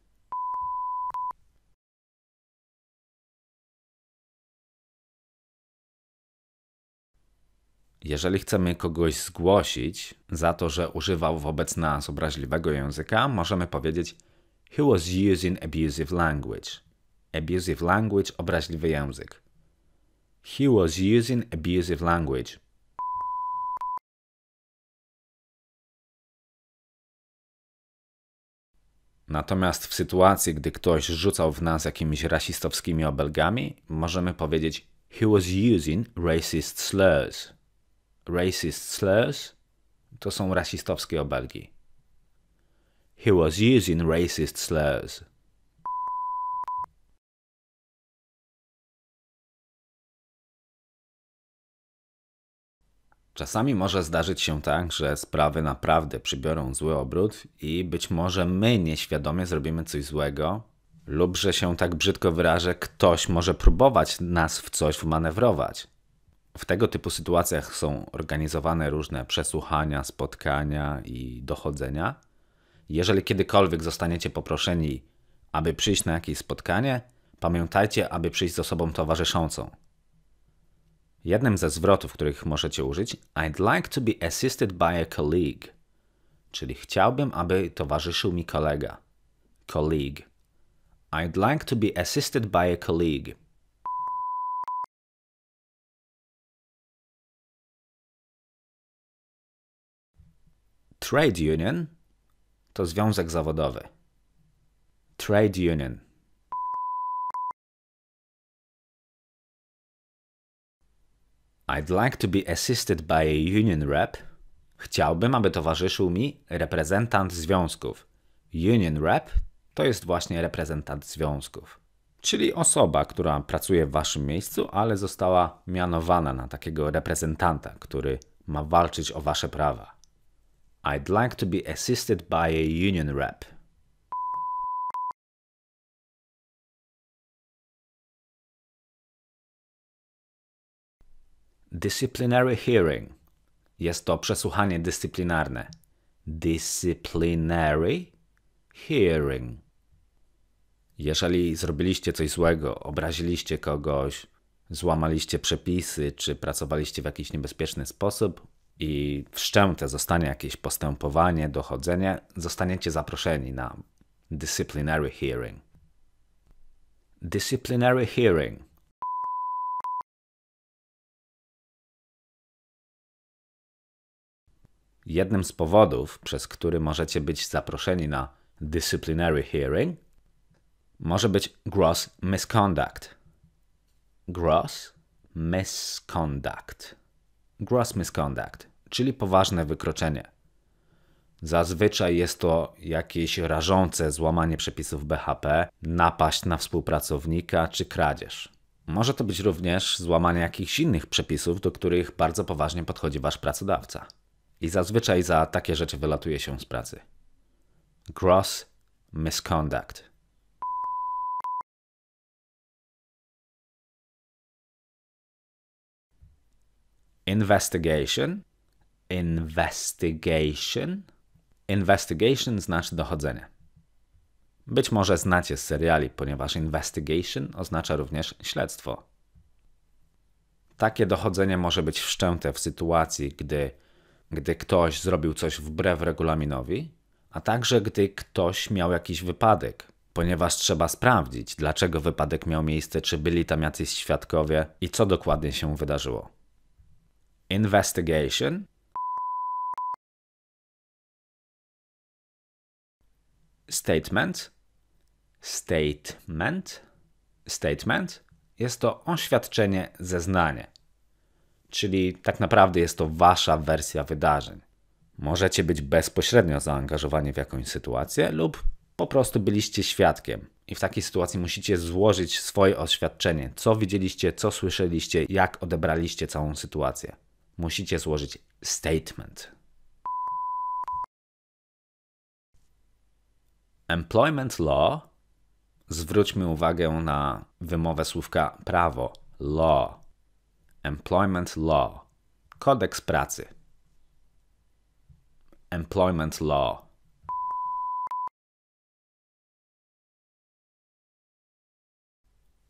Jeżeli chcemy kogoś zgłosić za to, że używał wobec nas obraźliwego języka, możemy powiedzieć He was using abusive language. Abusive language, obraźliwy język. He was using abusive language. Natomiast w sytuacji, gdy ktoś rzucał w nas jakimiś rasistowskimi obelgami, możemy powiedzieć He was using racist slurs. Racist slurs to są rasistowskie obelgi. He was using racist slurs. Czasami może zdarzyć się tak, że sprawy naprawdę przybiorą zły obrót i być może my nieświadomie zrobimy coś złego, lub że się tak brzydko wyrażę, ktoś może próbować nas w coś wmanewrować. W tego typu sytuacjach są organizowane różne przesłuchania, spotkania i dochodzenia, jeżeli kiedykolwiek zostaniecie poproszeni, aby przyjść na jakieś spotkanie, pamiętajcie, aby przyjść z osobą towarzyszącą. Jednym ze zwrotów, których możecie użyć, I'd like to be assisted by a colleague, czyli chciałbym, aby towarzyszył mi kolega. Colleague. I'd like to be assisted by a colleague. Trade union to związek zawodowy. Trade union. I'd like to be assisted by a union rep. Chciałbym, aby towarzyszył mi reprezentant związków. Union rep to jest właśnie reprezentant związków. Czyli osoba, która pracuje w waszym miejscu, ale została mianowana na takiego reprezentanta, który ma walczyć o wasze prawa. I'd like to be assisted by a union rep. Disciplinary hearing. Jest to przesłuchanie dyscyplinarne. Disciplinary hearing. Jeżeli zrobiliście coś złego, obraziliście kogoś, złamaliście przepisy czy pracowaliście w jakiś niebezpieczny sposób, i wszczęte zostanie jakieś postępowanie, dochodzenie, zostaniecie zaproszeni na disciplinary hearing. Disciplinary hearing. Jednym z powodów, przez który możecie być zaproszeni na disciplinary hearing, może być gross misconduct. Gross misconduct gross misconduct, czyli poważne wykroczenie. Zazwyczaj jest to jakieś rażące złamanie przepisów BHP, napaść na współpracownika czy kradzież. Może to być również złamanie jakichś innych przepisów, do których bardzo poważnie podchodzi wasz pracodawca. I zazwyczaj za takie rzeczy wylatuje się z pracy. Gross misconduct. Investigation. Investigation. Investigation znaczy dochodzenie. Być może znacie z seriali, ponieważ investigation oznacza również śledztwo. Takie dochodzenie może być wszczęte w sytuacji, gdy, gdy ktoś zrobił coś wbrew regulaminowi, a także gdy ktoś miał jakiś wypadek, ponieważ trzeba sprawdzić, dlaczego wypadek miał miejsce, czy byli tam jacyś świadkowie i co dokładnie się wydarzyło. Investigation. Statement. Statement. Statement jest to oświadczenie, zeznanie. Czyli tak naprawdę jest to wasza wersja wydarzeń. Możecie być bezpośrednio zaangażowani w jakąś sytuację lub po prostu byliście świadkiem. I w takiej sytuacji musicie złożyć swoje oświadczenie, co widzieliście, co słyszeliście, jak odebraliście całą sytuację musicie złożyć statement. Employment law. Zwróćmy uwagę na wymowę słówka prawo. Law. Employment law. Kodeks pracy. Employment law.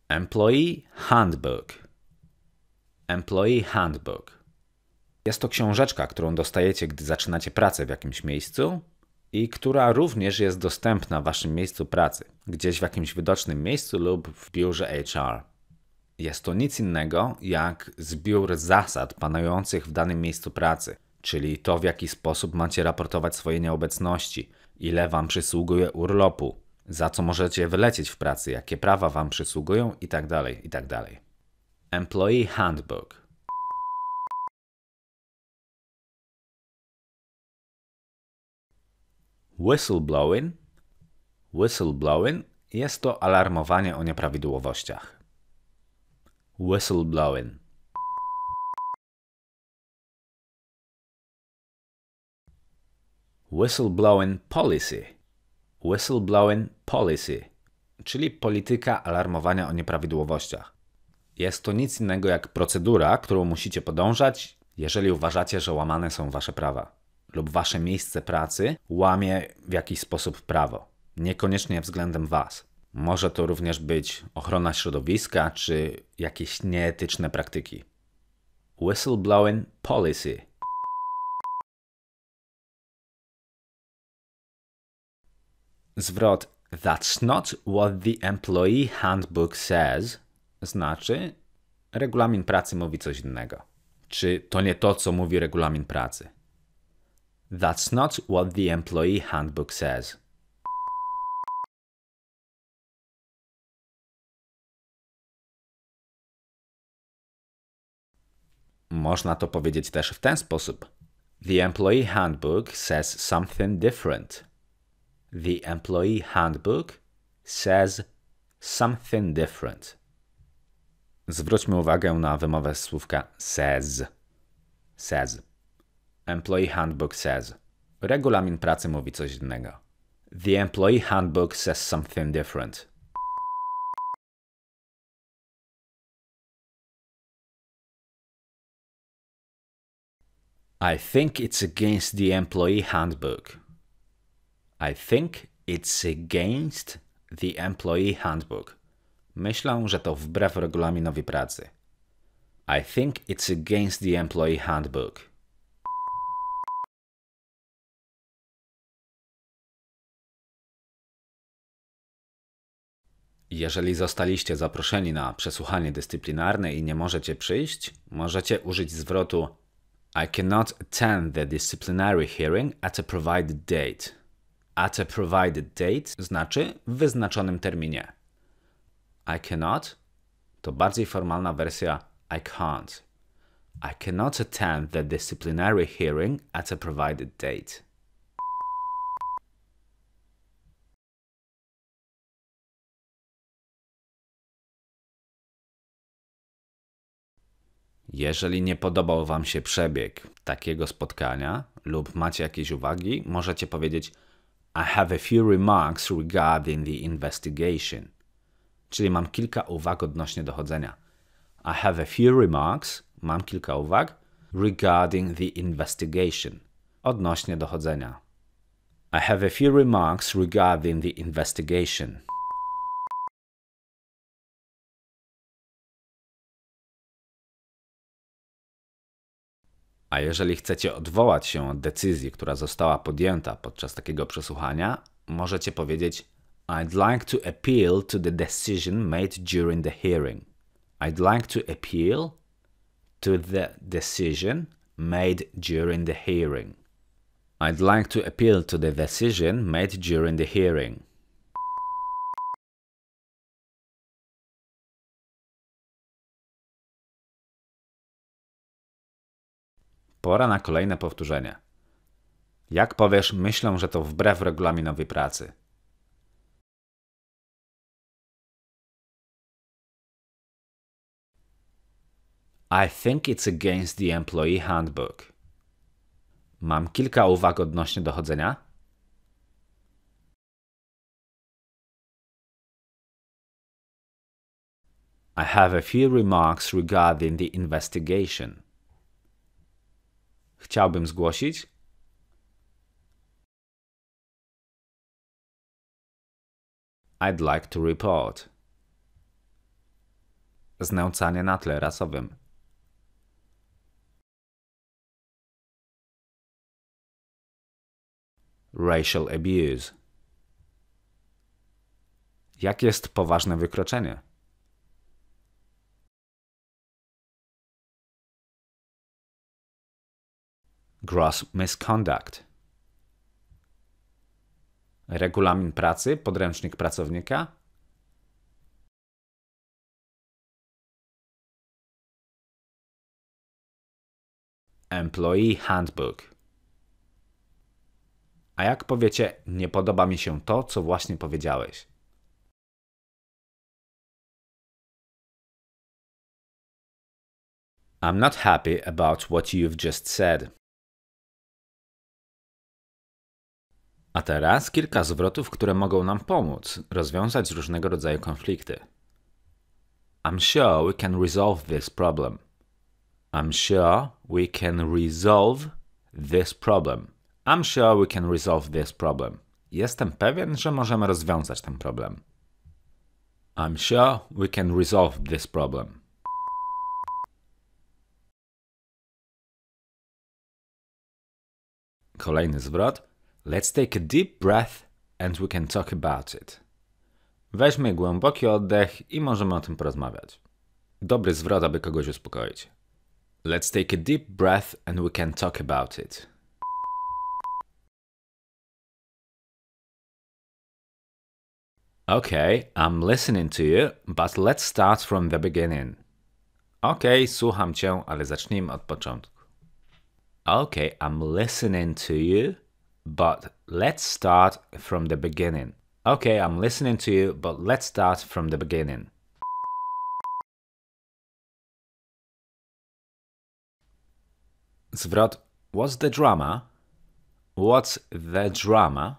Employee handbook. Employee handbook. Jest to książeczka, którą dostajecie, gdy zaczynacie pracę w jakimś miejscu i która również jest dostępna w waszym miejscu pracy, gdzieś w jakimś widocznym miejscu lub w biurze HR. Jest to nic innego jak zbiór zasad panujących w danym miejscu pracy, czyli to w jaki sposób macie raportować swoje nieobecności, ile wam przysługuje urlopu, za co możecie wylecieć w pracy, jakie prawa wam przysługują itd. Tak itd. Tak Employee Handbook Whistleblowing, whistleblowing jest to alarmowanie o nieprawidłowościach. Whistleblowing. Whistleblowing policy. Whistleblowing policy, czyli polityka alarmowania o nieprawidłowościach. Jest to nic innego jak procedura, którą musicie podążać, jeżeli uważacie, że łamane są wasze prawa lub wasze miejsce pracy łamie w jakiś sposób prawo, niekoniecznie względem was. Może to również być ochrona środowiska czy jakieś nieetyczne praktyki. Whistleblowing Policy Zwrot That's not what the employee handbook says znaczy regulamin pracy mówi coś innego. Czy to nie to, co mówi regulamin pracy? That's not what the employee handbook says. Można to powiedzieć też w ten sposób. The employee handbook says something different. The employee handbook says something different. Zwróćmy uwagę na wymowę słówka says. Says. Employee Handbook says. Regulamin pracy mówi coś innego. The Employee Handbook says something different. I think it's against the employee handbook. I think it's against the employee handbook. Myślę, że to wbrew regulaminowi pracy. I think it's against the employee handbook. Jeżeli zostaliście zaproszeni na przesłuchanie dyscyplinarne i nie możecie przyjść, możecie użyć zwrotu I cannot attend the disciplinary hearing at a provided date. At a provided date znaczy w wyznaczonym terminie. I cannot to bardziej formalna wersja I can't. I cannot attend the disciplinary hearing at a provided date. Jeżeli nie podobał Wam się przebieg takiego spotkania lub macie jakieś uwagi, możecie powiedzieć I have a few remarks regarding the investigation. Czyli mam kilka uwag odnośnie dochodzenia. I have a few remarks, mam kilka uwag regarding the investigation. Odnośnie dochodzenia. I have a few remarks regarding the investigation. A jeżeli chcecie odwołać się od decyzji, która została podjęta podczas takiego przesłuchania, możecie powiedzieć I'd like to appeal to the decision made during the hearing. I'd like to appeal to the decision made during the hearing. I'd like to appeal to the decision made during the hearing. Pora na kolejne powtórzenie. Jak powiesz, myślą, że to wbrew regulaminowi pracy. I think it's against the employee handbook. Mam kilka uwag odnośnie dochodzenia. I have a few remarks regarding the investigation chciałbym zgłosić? I'd like to report. Znęcanie na tle rasowym. Racial abuse. Jak jest poważne wykroczenie? gross misconduct. Regulamin pracy, podręcznik pracownika. Employee Handbook. A jak powiecie, nie podoba mi się to, co właśnie powiedziałeś? I'm not happy about what you've just said. A teraz kilka zwrotów, które mogą nam pomóc rozwiązać różnego rodzaju konflikty. I'm sure we can resolve this problem. I'm sure we can resolve this problem. I'm sure we can resolve this problem. Jestem pewien, że możemy rozwiązać ten problem. I'm sure we can resolve this problem. Kolejny zwrot. Let's take a deep breath and we can talk about it. Weźmy głęboki oddech i możemy o tym porozmawiać. Dobry zwrot, aby kogoś uspokoić. Let's take a deep breath and we can talk about it. Okay, I'm listening to you, but let's start from the beginning. okay, słucham cię, ale zacznijmy od początku. Okay, I'm listening to you, but let's start from the beginning. Okay, I'm listening to you, but let's start from the beginning. Zwrot What's the drama? What's the drama?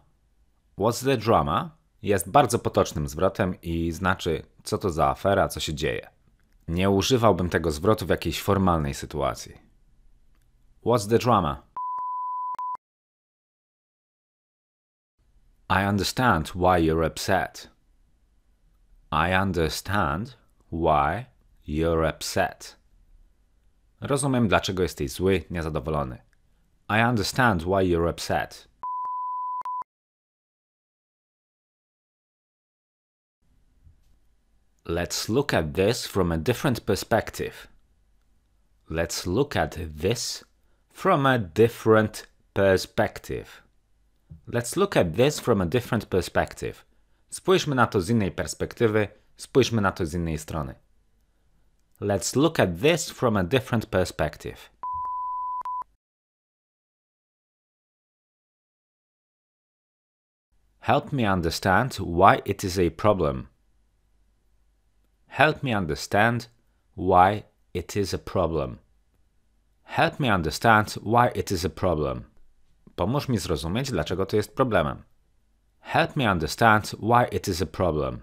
What's the drama? Jest bardzo potocznym zwrotem i znaczy co to za afera, co się dzieje. Nie używałbym tego zwrotu w jakiejś formalnej sytuacji. What's the drama? I understand why you're upset. I understand why you're upset. Rozumiem, dlaczego jesteś zły, niezadowolony. I understand why you're upset. Let's look at this from a different perspective. Let's look at this from a different perspective. Let's look at this from a different perspective. Spójrzmy na to z innej perspektywy, spójrzmy na to z innej strony. Let's look at this from a different perspective. Help me understand why it is a problem. Help me understand why it is a problem. Help me understand why it is a problem. Pomóż mi zrozumieć, dlaczego to jest problemem. Help me understand why it is a problem.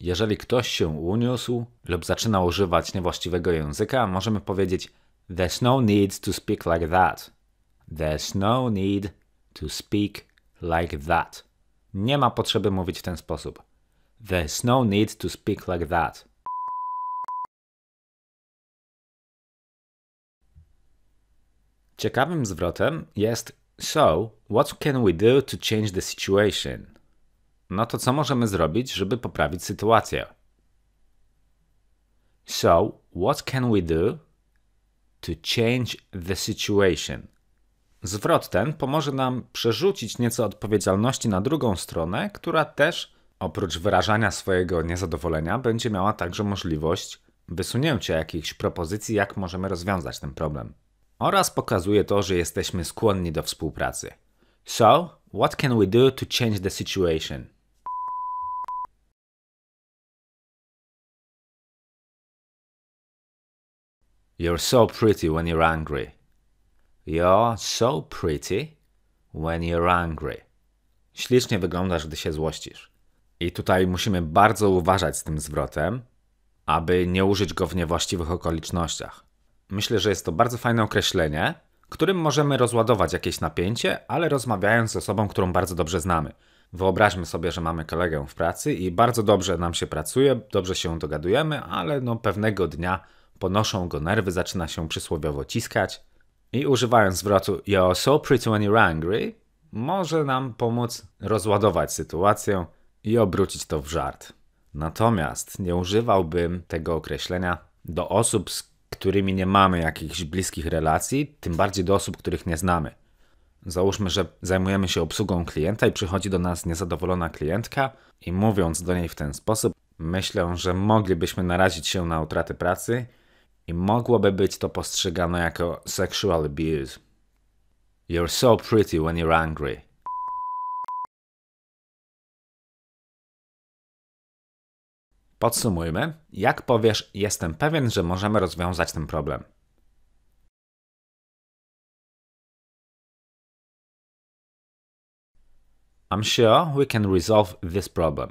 Jeżeli ktoś się uniósł lub zaczyna używać niewłaściwego języka, możemy powiedzieć There's no need to speak like that. There's no need to speak like that. Nie ma potrzeby mówić w ten sposób. There's no need to speak like that. Ciekawym zwrotem jest So, what can we do to change the situation? No to co możemy zrobić, żeby poprawić sytuację? So, what can we do to change the situation? Zwrot ten pomoże nam przerzucić nieco odpowiedzialności na drugą stronę, która też, oprócz wyrażania swojego niezadowolenia, będzie miała także możliwość wysunięcia jakichś propozycji, jak możemy rozwiązać ten problem oraz pokazuje to, że jesteśmy skłonni do współpracy. So, what can we do to change the situation? You're so pretty when you're angry. You're so pretty when you're angry. Ślicznie wyglądasz, gdy się złościsz. I tutaj musimy bardzo uważać z tym zwrotem, aby nie użyć go w niewłaściwych okolicznościach. Myślę, że jest to bardzo fajne określenie, którym możemy rozładować jakieś napięcie, ale rozmawiając z osobą, którą bardzo dobrze znamy. Wyobraźmy sobie, że mamy kolegę w pracy i bardzo dobrze nam się pracuje, dobrze się dogadujemy, ale no pewnego dnia ponoszą go nerwy, zaczyna się przysłowiowo ciskać i używając zwrotu You're so pretty when you're angry może nam pomóc rozładować sytuację i obrócić to w żart. Natomiast nie używałbym tego określenia do osób, z którymi nie mamy jakichś bliskich relacji, tym bardziej do osób, których nie znamy. Załóżmy, że zajmujemy się obsługą klienta i przychodzi do nas niezadowolona klientka i mówiąc do niej w ten sposób, myślę, że moglibyśmy narazić się na utratę pracy i mogłoby być to postrzegane jako sexual abuse. You're so pretty when you're angry. Podsumujmy, jak powiesz, jestem pewien, że możemy rozwiązać ten problem. I'm sure we can resolve this problem.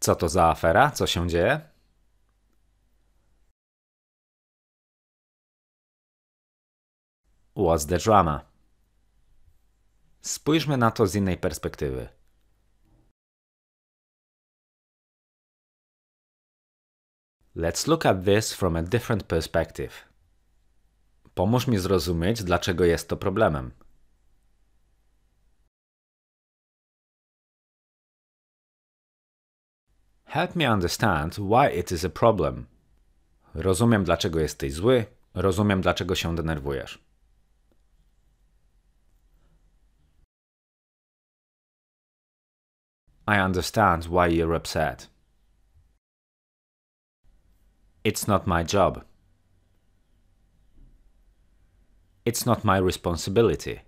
Co to za afera? Co się dzieje? What's the drama? Spójrzmy na to z innej perspektywy. Let's look at this from a different perspective. Pomóż mi zrozumieć, dlaczego jest to problemem. Help me understand why it is a problem. Rozumiem, dlaczego jesteś zły, rozumiem, dlaczego się denerwujesz. I understand why you're upset. It's not my job. It's not my responsibility.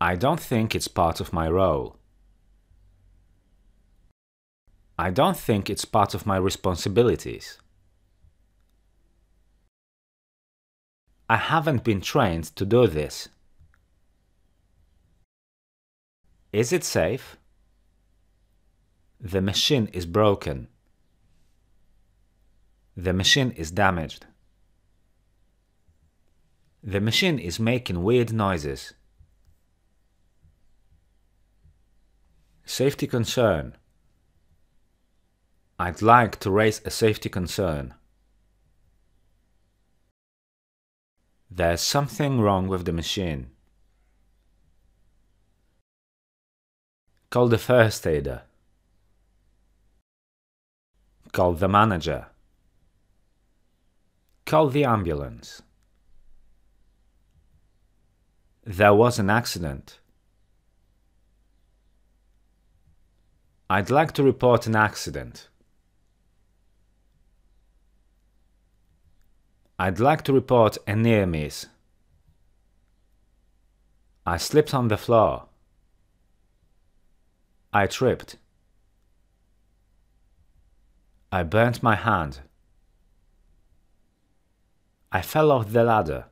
I don't think it's part of my role. I don't think it's part of my responsibilities. I haven't been trained to do this. Is it safe? The machine is broken. The machine is damaged. The machine is making weird noises. Safety concern. I'd like to raise a safety concern. There's something wrong with the machine. Call the first aider. Call the manager. Call the ambulance. There was an accident. I'd like to report an accident. I'd like to report a near miss. I slipped on the floor. I tripped. I burnt my hand. I fell off the ladder.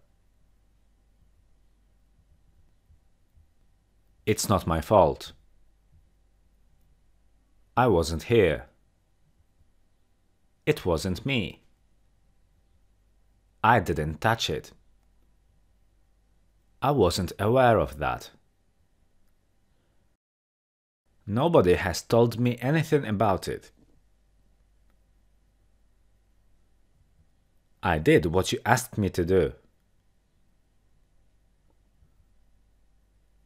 It's not my fault. I wasn't here. It wasn't me. I didn't touch it. I wasn't aware of that. Nobody has told me anything about it. I did what you asked me to do.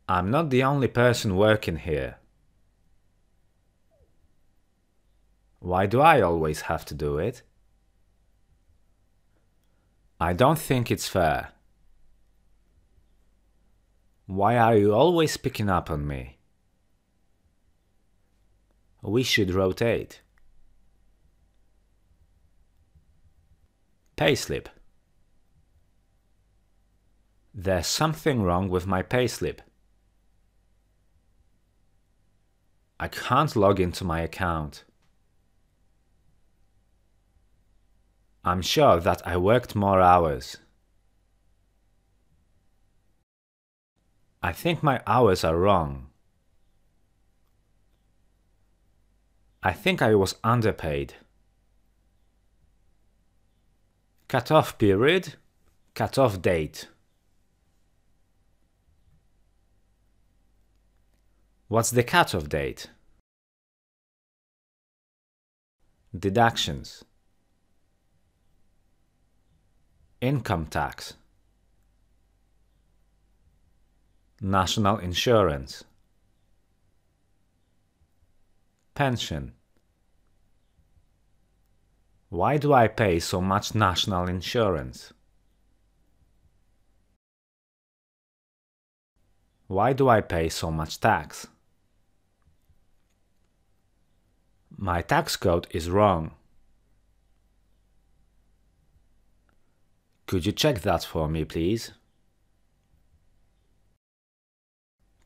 I'm not the only person working here. Why do I always have to do it? I don't think it's fair. Why are you always picking up on me? We should rotate. payslip. There's something wrong with my payslip. I can't log into my account. I'm sure that I worked more hours. I think my hours are wrong. I think I was underpaid cutoff period, cutoff date. What's the cutoff date? Deductions. Income tax. National insurance. Pension. Why do I pay so much national insurance? Why do I pay so much tax? My tax code is wrong. Could you check that for me, please?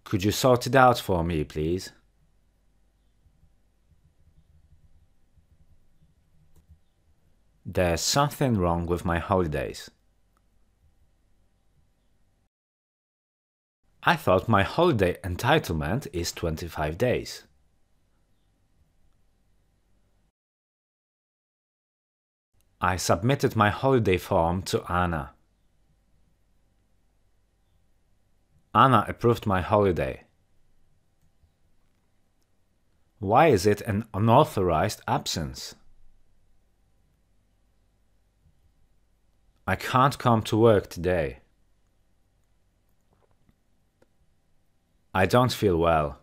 Could you sort it out for me, please? There's something wrong with my holidays. I thought my holiday entitlement is 25 days. I submitted my holiday form to Anna. Anna approved my holiday. Why is it an unauthorized absence? I can't come to work today. I don't feel well.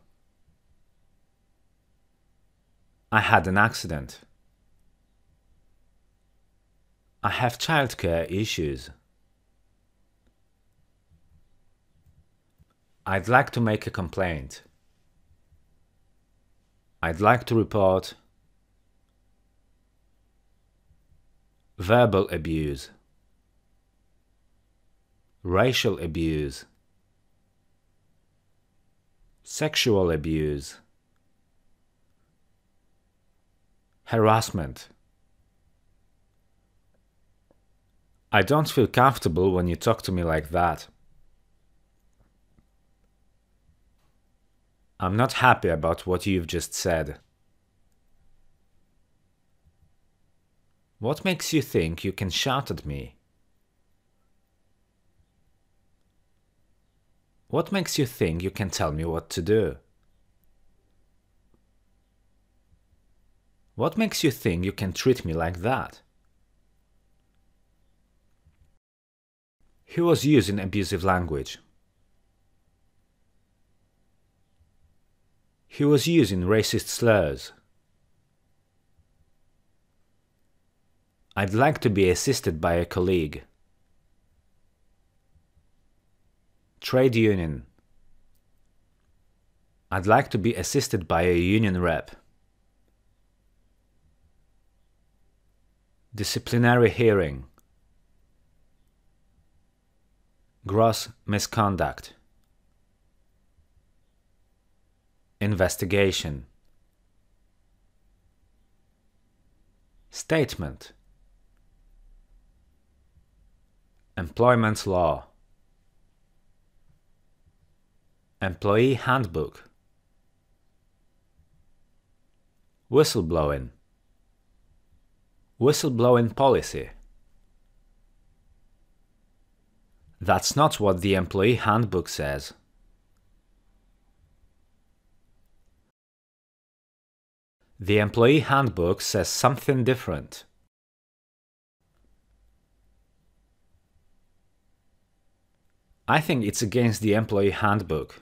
I had an accident. I have childcare issues. I'd like to make a complaint. I'd like to report verbal abuse racial abuse, sexual abuse, harassment. I don't feel comfortable when you talk to me like that. I'm not happy about what you've just said. What makes you think you can shout at me? What makes you think you can tell me what to do? What makes you think you can treat me like that? He was using abusive language. He was using racist slurs. I'd like to be assisted by a colleague. Trade union. I'd like to be assisted by a union rep. Disciplinary hearing. Gross misconduct. Investigation. Statement. Employment law. Employee Handbook Whistleblowing Whistleblowing Policy That's not what the Employee Handbook says. The Employee Handbook says something different. I think it's against the Employee Handbook.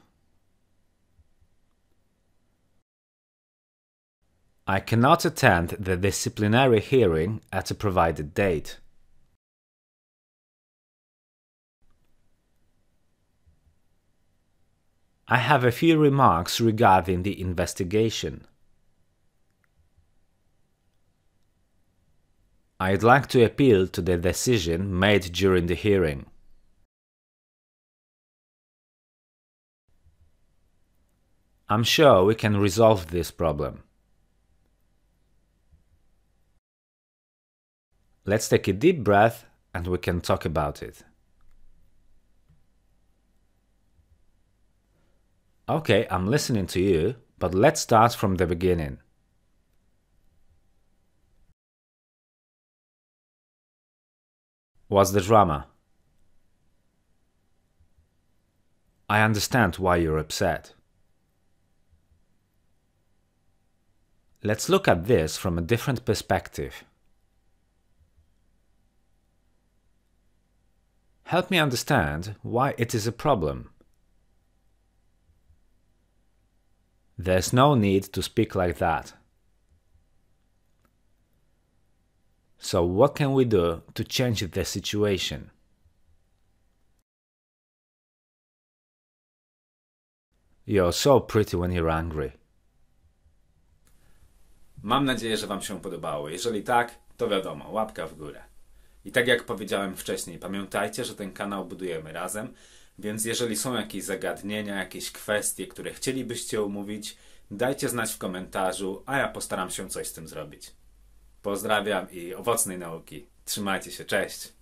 I cannot attend the disciplinary hearing at a provided date. I have a few remarks regarding the investigation. I'd like to appeal to the decision made during the hearing. I'm sure we can resolve this problem. Let's take a deep breath and we can talk about it. Okay, I'm listening to you, but let's start from the beginning. What's the drama? I understand why you're upset. Let's look at this from a different perspective. Help me understand why it is a problem. There's no need to speak like that. So what can we do to change the situation? You're so pretty when you're angry. Mam nadzieję, że Wam się podobało. Jeżeli tak, to wiadomo, łapka w górę. I tak jak powiedziałem wcześniej, pamiętajcie, że ten kanał budujemy razem, więc jeżeli są jakieś zagadnienia, jakieś kwestie, które chcielibyście omówić, dajcie znać w komentarzu, a ja postaram się coś z tym zrobić. Pozdrawiam i owocnej nauki. Trzymajcie się, cześć!